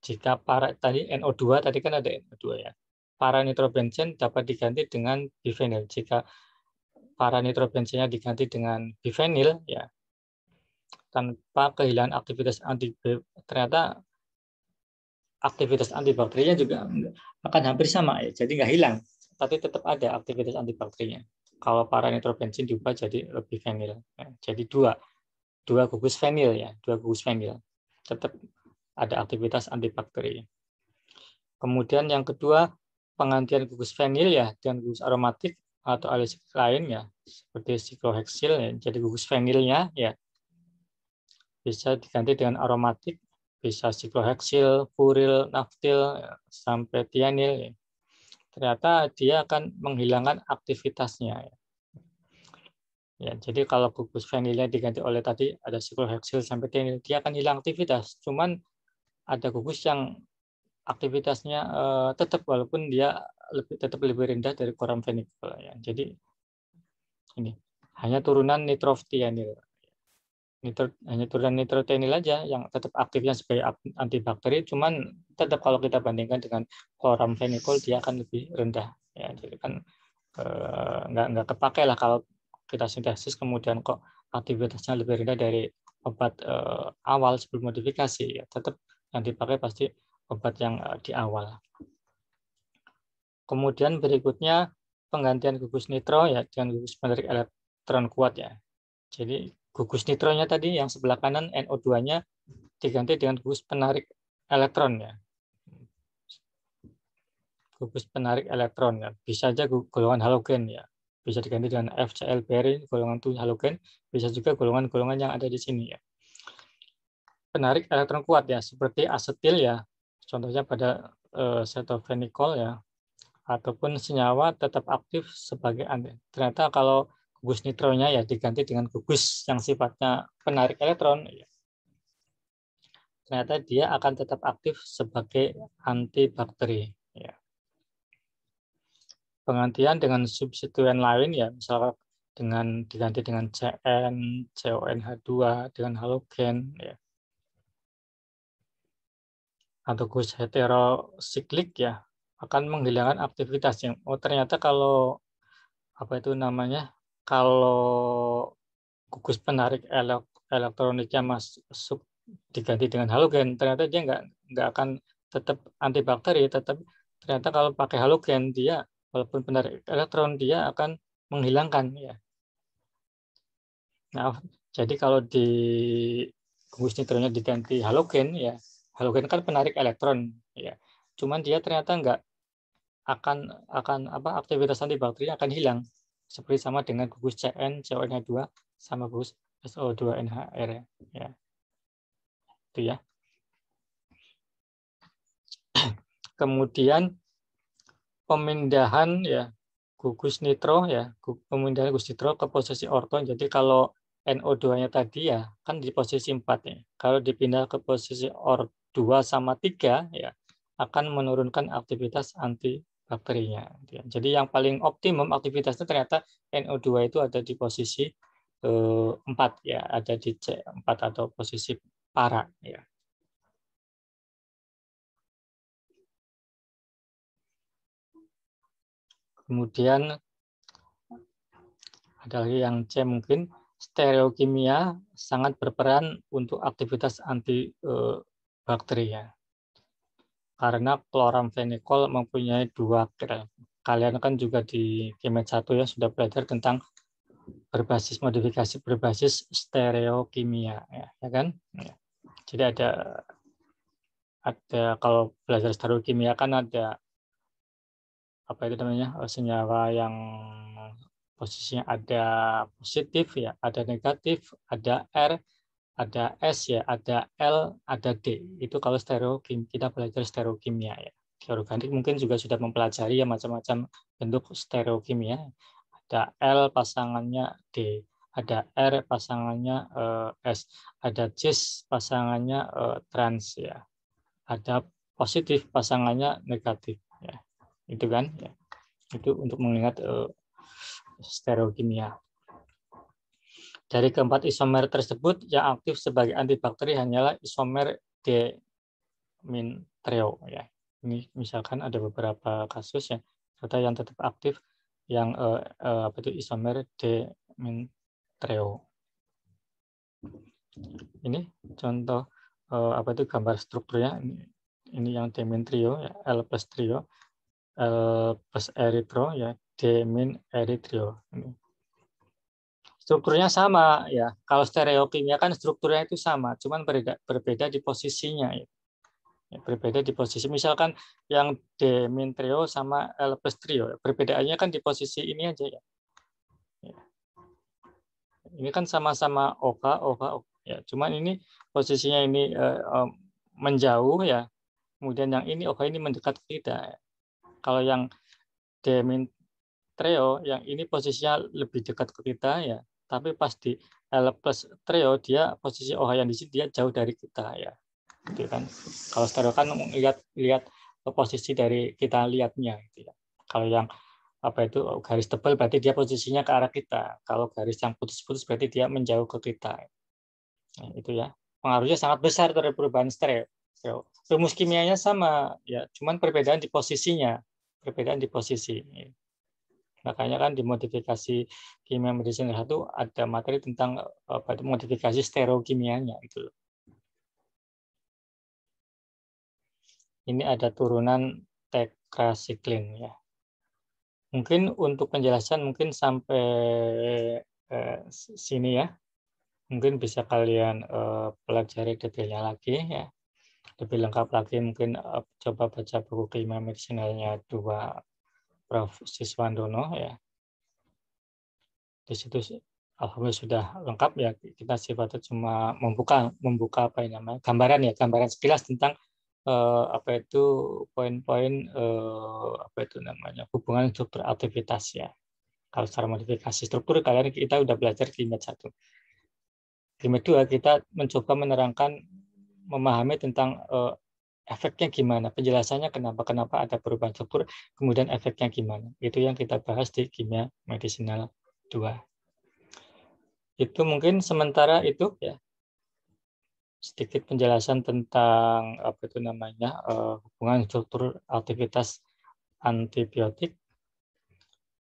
S2: Jika para tadi NO2 tadi kan ada NO2 ya. Para nitrobenzen dapat diganti dengan bifenil jika para nitrobenzennya diganti dengan bifenil ya tanpa kehilangan aktivitas anti ternyata aktivitas antibakterinya juga akan hampir sama ya jadi nggak hilang tapi tetap ada aktivitas antibakterinya kalau para nitrobensin diubah jadi lebih fenil. Nah, jadi dua, dua gugus fenil ya, dua gugus fenil. Tetap ada aktivitas antibakteri. Kemudian yang kedua, penggantian gugus fenil ya dengan gugus aromatik atau alisik lain ya, seperti sikloheksil ya. Jadi gugus fenilnya ya bisa diganti dengan aromatik, bisa sikloheksil, furil, naftil, ya, sampai tianil. Ya ternyata dia akan menghilangkan aktivitasnya. Ya, ya jadi kalau gugus fenilnya diganti oleh tadi ada sikloheksil sampai tenil, dia akan hilang aktivitas. Cuman ada gugus yang aktivitasnya uh, tetap walaupun dia lebih, tetap lebih rendah dari koram fenikul. Ya. Jadi ini hanya turunan nitroftianil nitro, nitrogen nitrotenil aja yang tetap aktifnya sebagai antibakteri, cuman tetap kalau kita bandingkan dengan chloramphenicol dia akan lebih rendah. Ya, jadi kan eh, nggak nggak kepakai lah kalau kita sintesis kemudian kok aktivitasnya lebih rendah dari obat eh, awal sebelum modifikasi. Ya, tetap yang dipakai pasti obat yang eh, di awal. Kemudian berikutnya penggantian gugus nitro ya dengan gugus penarik elektron kuat ya. Jadi gugus nitronya tadi yang sebelah kanan NO2-nya diganti dengan gugus penarik elektron ya. Gugus penarik elektron ya. Bisa aja golongan halogen ya. Bisa diganti dengan FClBr golongan tuh halogen, bisa juga golongan-golongan yang ada di sini ya. Penarik elektron kuat ya seperti asetil ya. Contohnya pada uh, ya ataupun senyawa tetap aktif sebagai anti. Ternyata kalau gugus nitronya ya diganti dengan gugus yang sifatnya penarik elektron ternyata dia akan tetap aktif sebagai antibakteri ya. penggantian dengan substituen lain ya misalnya dengan diganti dengan CN, CONH2 dengan halogen ya atau gugus heterosiklik ya akan menghilangkan aktivitas yang oh ternyata kalau apa itu namanya kalau gugus penarik elek elektroniknya masuk diganti dengan halogen, ternyata dia nggak nggak akan tetap antibakteri, tetap ternyata kalau pakai halogen dia walaupun penarik elektron dia akan menghilangkan ya. Nah, jadi kalau di gugus nitronnya diganti halogen ya, halogen kan penarik elektron ya. Cuman dia ternyata nggak akan akan apa aktivitas antibakteri akan hilang seperti sama dengan gugus CN, con dua, 2 sama gugus SO2 NHR ya. ya. Itu ya. Kemudian pemindahan ya gugus nitro ya, pemindahan gugus nitro ke posisi orton. Jadi kalau NO2-nya tadi ya kan di posisi 4 ya. Kalau dipindah ke posisi OR2 sama 3 ya akan menurunkan aktivitas anti bakterinya. Gitu ya. Jadi yang paling optimum aktivitasnya ternyata NO2 itu ada di posisi eh, empat ya, ada di C4 atau posisi para ya. Kemudian ada lagi yang C mungkin stereokimia sangat berperan untuk aktivitas antibakteri eh, bakteri ya karena kloramfenikol mempunyai dua kalian kan juga di kimia 1 ya sudah belajar tentang berbasis modifikasi berbasis stereokimia ya, ya kan ya. jadi ada ada kalau belajar stereokimia kan ada apa itu namanya eh, senyawa yang posisinya ada positif ya ada negatif ada R ada S ya, ada L, ada D. Itu kalau stereokim kita belajar stereokimia ya. Organik mungkin juga sudah mempelajari ya macam-macam bentuk stereokimia. Ada L pasangannya D, ada R pasangannya eh, S, ada cis pasangannya eh, trans ya. Ada positif pasangannya negatif ya. Itu kan ya. Itu untuk mengingat eh, stereokimia. Dari keempat isomer tersebut, yang aktif sebagai antibakteri hanyalah isomer D min treo ya. Ini misalkan ada beberapa kasus ya, serta yang tetap aktif yang uh, uh, apa itu isomer D min treo. Ini contoh uh, apa itu gambar strukturnya. Ini, ini yang D min trio, ya, L plus trio, L plus eritro ya, D min eritrio. Ini strukturnya sama ya. Kalau stereokimia kan strukturnya itu sama, cuman berbeda, berbeda di posisinya. Ya. ya. Berbeda di posisi. Misalkan yang demin sama elpestrio, ya. perbedaannya kan di posisi ini aja ya. ya. Ini kan sama-sama Oka Oka. oka, Ya, cuman ini posisinya ini eh, menjauh ya. Kemudian yang ini Oka ini mendekat kita. Ya. Kalau yang demin yang ini posisinya lebih dekat ke kita ya tapi pas di L plus trio dia posisi oh yang di sini dia jauh dari kita ya gitu kan kalau stereo kan lihat lihat posisi dari kita lihatnya gitu ya kalau yang apa itu garis tebal berarti dia posisinya ke arah kita kalau garis yang putus-putus berarti dia menjauh ke kita nah, itu ya pengaruhnya sangat besar terhadap perubahan stereo So, rumus kimianya sama ya cuman perbedaan di posisinya perbedaan di posisi gitu. Makanya kan di modifikasi kimia medisin 1 ada materi tentang eh, apa itu modifikasi stereokimianya itu Ini ada turunan tetrasiklin ya. Mungkin untuk penjelasan mungkin sampai eh, sini ya. Mungkin bisa kalian eh, pelajari detailnya lagi ya. Lebih lengkap lagi mungkin eh, coba baca buku kimia medisinalnya dua Prof. Siswandono ya. Di situ alhamdulillah sudah lengkap ya kita sifatnya cuma membuka membuka apa yang namanya gambaran ya gambaran sekilas tentang eh, apa itu poin-poin eh, apa itu namanya hubungan struktur aktivitas ya. Kalau secara modifikasi struktur kalian kita sudah belajar limit satu. limit dua kita mencoba menerangkan memahami tentang eh, efeknya gimana, penjelasannya kenapa kenapa ada perubahan struktur, kemudian efeknya gimana. Itu yang kita bahas di kimia medisinal 2. Itu mungkin sementara itu ya. Sedikit penjelasan tentang apa itu namanya eh, hubungan struktur aktivitas antibiotik.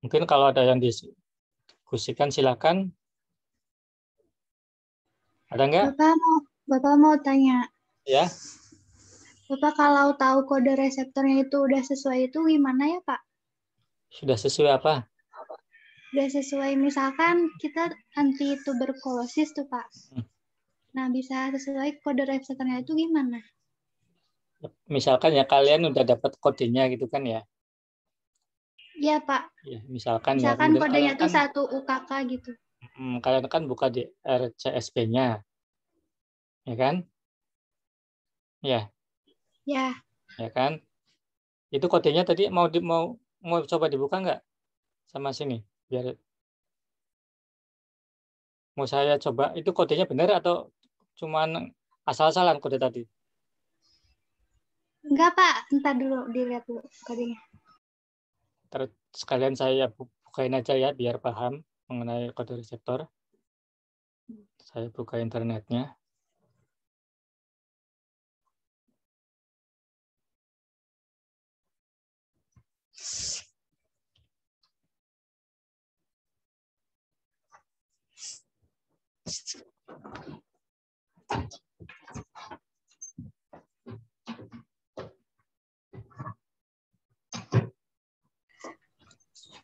S2: Mungkin kalau ada yang diskusikan silakan. Ada enggak?
S1: Bapak mau, Bapak mau tanya. Ya. Bapak kalau tahu kode reseptornya itu udah sesuai itu gimana ya Pak?
S2: Sudah sesuai apa?
S1: Sudah sesuai misalkan kita anti tuberkulosis tuh Pak. Hmm. Nah bisa sesuai kode reseptornya itu gimana?
S2: Misalkan ya kalian udah dapat kodenya gitu kan ya?
S1: Iya Pak.
S2: Ya, misalkan ya, misalkan ya, kodenya itu kan
S1: satu UKK gitu.
S2: Hmm, kalian kan buka di RCSP-nya, ya kan? Ya, Ya. Ya kan? Itu kodenya tadi mau di, mau mau coba dibuka nggak sama sini biar mau saya coba itu kodenya benar atau cuman asal-asalan kode tadi?
S1: Enggak, Pak. Entar dulu dilihat dulu kodenya.
S2: Terus sekalian saya bukain aja ya biar paham mengenai kode reseptor. Saya buka internetnya.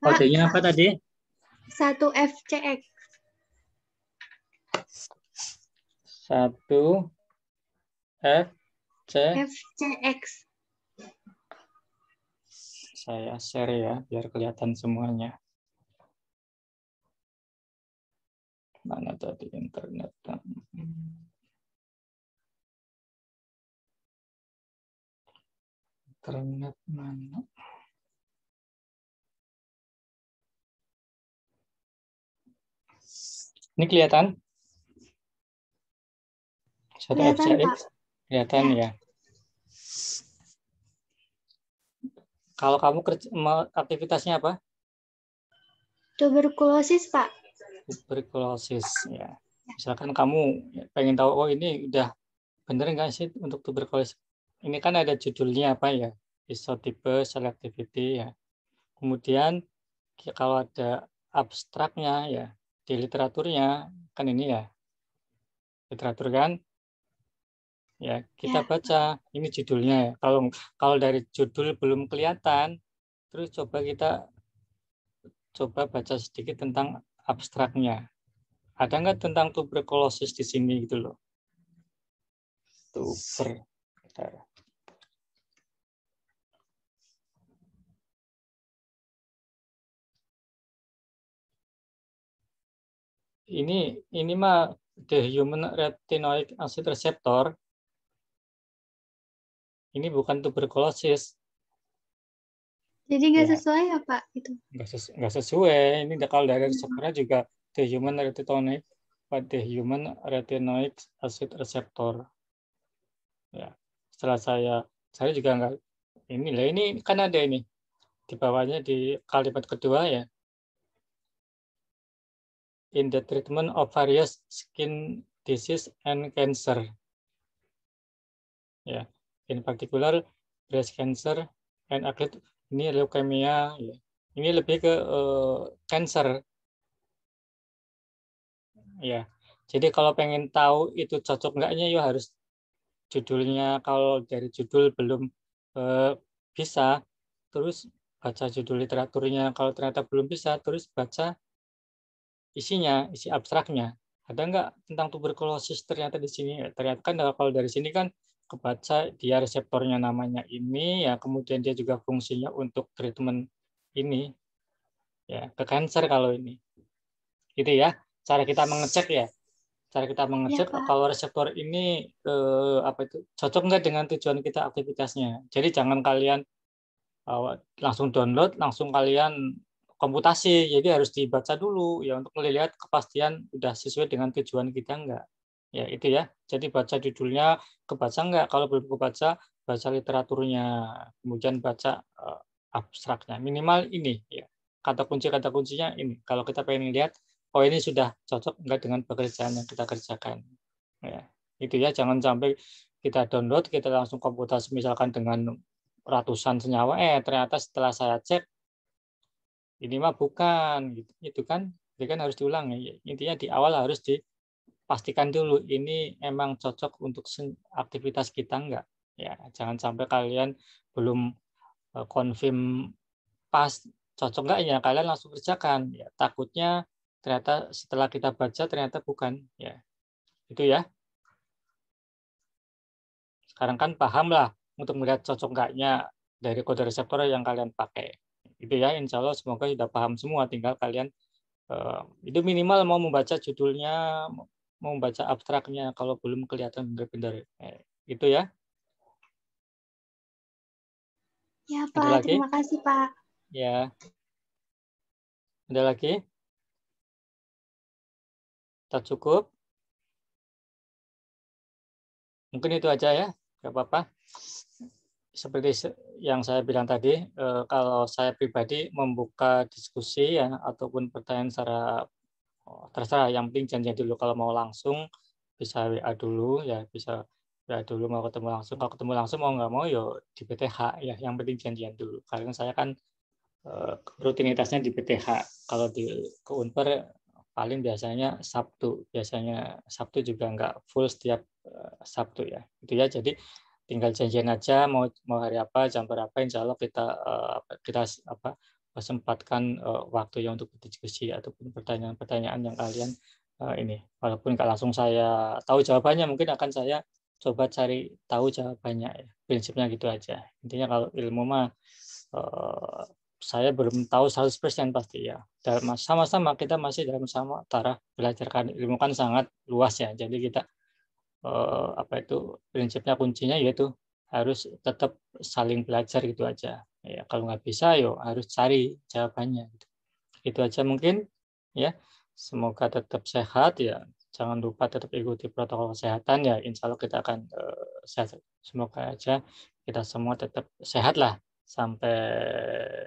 S2: kodenya apa tadi?
S1: 1FCX. 1 F F C C X.
S2: Saya share ya biar
S1: kelihatan semuanya. mana tadi internet internet mana ini kelihatan satu kelihatan,
S2: kelihatan ya, ya. Kalau kamu kerja, aktivitasnya apa?
S1: Tuberkulosis, Pak
S2: tuberkulosis ya misalkan kamu pengen tahu oh ini udah bener nggak sih untuk tuberkulosis ini kan ada judulnya apa ya isotipe selectivity ya kemudian ya, kalau ada abstraknya ya di literaturnya kan ini ya literatur kan ya kita ya. baca ini judulnya ya kalau kalau dari judul belum kelihatan terus coba kita coba baca sedikit tentang abstraknya. Ada nggak tentang tuberkulosis di sini gitu loh? Tuber.
S1: ini ini
S2: mah the human retinoic acid receptor ini bukan tuberkulosis
S1: jadi nggak ya. sesuai ya Pak
S2: itu? Nggak sesu sesuai. Ini kalau dari sekarang juga the human retinoic, the human retinoid acid receptor. Ya. Setelah saya, saya juga nggak ini lah ini kan ada ini di bawahnya di kalimat kedua ya. In the treatment of various skin disease and cancer. Ya, in particular breast cancer and acute ini leukemia, ya. ini lebih ke kanker. Eh, cancer ya, jadi kalau pengen tahu itu cocok enggaknya, ya harus judulnya. Kalau dari judul belum uh, bisa, terus baca judul literaturnya. Kalau ternyata belum bisa, terus baca isinya, isi abstraknya. Ada nggak tentang tuberkulosis ternyata di sini? Ternyata kan kalau dari sini kan kebaca dia reseptornya namanya ini ya kemudian dia juga fungsinya untuk treatment ini ya ke kanker kalau ini gitu ya cara kita mengecek ya cara kita iya, mengecek ya, kalau reseptor ini eh, apa itu cocok nggak dengan tujuan kita aktivitasnya jadi jangan kalian eh, langsung download langsung kalian komputasi jadi harus dibaca dulu ya untuk melihat kepastian sudah sesuai dengan tujuan kita nggak Ya, itu ya. Jadi baca judulnya kebaca nggak? Kalau belum kebaca, baca literaturnya. Kemudian baca uh, abstraknya. Minimal ini ya. Kata kunci-kata kuncinya ini. Kalau kita pengen lihat, oh ini sudah cocok nggak dengan pekerjaan yang kita kerjakan. Ya, itu ya. Jangan sampai kita download, kita langsung komputasi misalkan dengan ratusan senyawa, eh ternyata setelah saya cek, ini mah bukan. Gitu, itu kan, jadi kan harus diulang. Ya. Intinya di awal harus di pastikan dulu ini emang cocok untuk aktivitas kita enggak ya jangan sampai kalian belum e, confirm pas cocok enggak ya kalian langsung kerjakan ya takutnya ternyata setelah kita baca ternyata bukan ya itu ya sekarang kan paham lah untuk melihat cocok enggaknya dari kode reseptor yang kalian pakai itu ya insya Allah semoga sudah paham semua tinggal kalian e, itu minimal mau membaca judulnya Membaca abstraknya kalau belum kelihatan benar-benar. Eh, itu ya.
S1: Ya, Pak. Ada lagi? Terima kasih, Pak. Ya. Ada lagi? Tak cukup?
S2: Mungkin itu aja ya. Gak apa-apa seperti yang saya bilang tadi, eh, kalau saya pribadi membuka diskusi ya ataupun pertanyaan secara oh, terserah yang penting janjian dulu kalau mau langsung bisa WA dulu ya bisa WA dulu mau ketemu langsung kalau ketemu langsung mau nggak mau yo ya di PTH ya yang penting janjian dulu karena saya kan eh, rutinitasnya di PTH kalau di keunper paling biasanya Sabtu biasanya Sabtu juga nggak full setiap eh, Sabtu ya itu ya jadi tinggal janjian aja mau mau hari apa jam berapa insya Allah kita uh, kita apa sempatkan uh, eh, yang untuk berdiskusi ataupun pertanyaan-pertanyaan yang kalian uh, ini walaupun nggak langsung saya tahu jawabannya mungkin akan saya coba cari tahu jawabannya ya. prinsipnya gitu aja intinya kalau ilmu mah uh, saya belum tahu 100% pasti ya dalam sama-sama kita masih dalam sama taraf belajar kan ilmu kan sangat luas ya jadi kita uh, apa itu prinsipnya kuncinya yaitu harus tetap saling belajar gitu aja ya kalau nggak bisa yo harus cari jawabannya gitu. itu aja mungkin ya semoga tetap sehat ya jangan lupa tetap ikuti protokol kesehatan ya insya Allah kita akan uh, sehat semoga aja kita semua tetap sehat lah sampai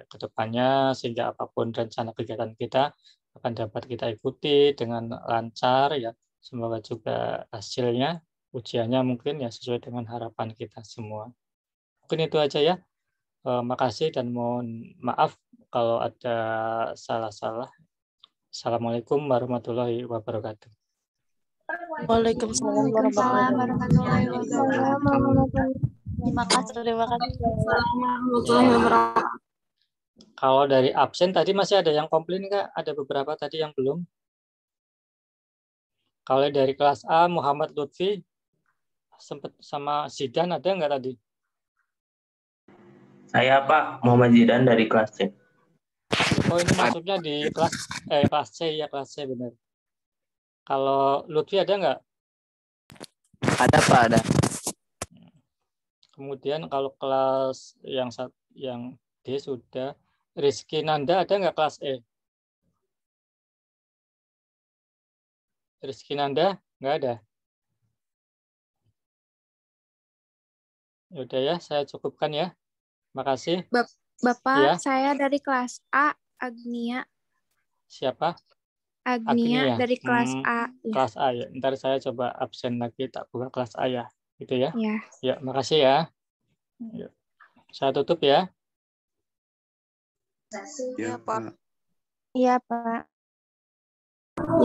S2: ke depannya sehingga apapun rencana kegiatan kita akan dapat kita ikuti dengan lancar ya semoga juga hasilnya ujiannya mungkin ya sesuai dengan harapan kita semua mungkin itu aja ya Terima eh, kasih dan mohon maaf kalau ada salah-salah. Assalamualaikum warahmatullahi wabarakatuh. Waalaikumsalam warahmatullahi
S1: wabarakatuh. Terima kasih, terima kasih.
S2: Kalau dari absen tadi masih ada yang komplain nggak? Ada beberapa tadi yang belum. Kalau dari kelas A Muhammad Lutfi sempat sama Sidan ada nggak tadi? Saya Pak Muhammad Zidan dari kelas C. Oh ini maksudnya di kelas eh kelas C ya kelas C benar. Kalau Lutfi ada nggak? Ada Pak ada. Kemudian kalau kelas yang yang D sudah Rizky Nanda ada nggak kelas E? Rizky
S1: Nanda nggak ada. Yaudah
S2: ya, saya cukupkan ya. Makasih. Bap
S1: Bapak, ya. saya dari kelas A, Agnia. Siapa? Agnia, Agnia. Ya? dari kelas hmm, A. Ya. Kelas
S2: A ya. Ntar saya coba absen lagi, tak buka kelas A ya. Gitu ya. Ya, ya makasih ya. Hmm. ya. Saya tutup ya.
S1: Iya, Pak. Iya, Pak. Ya.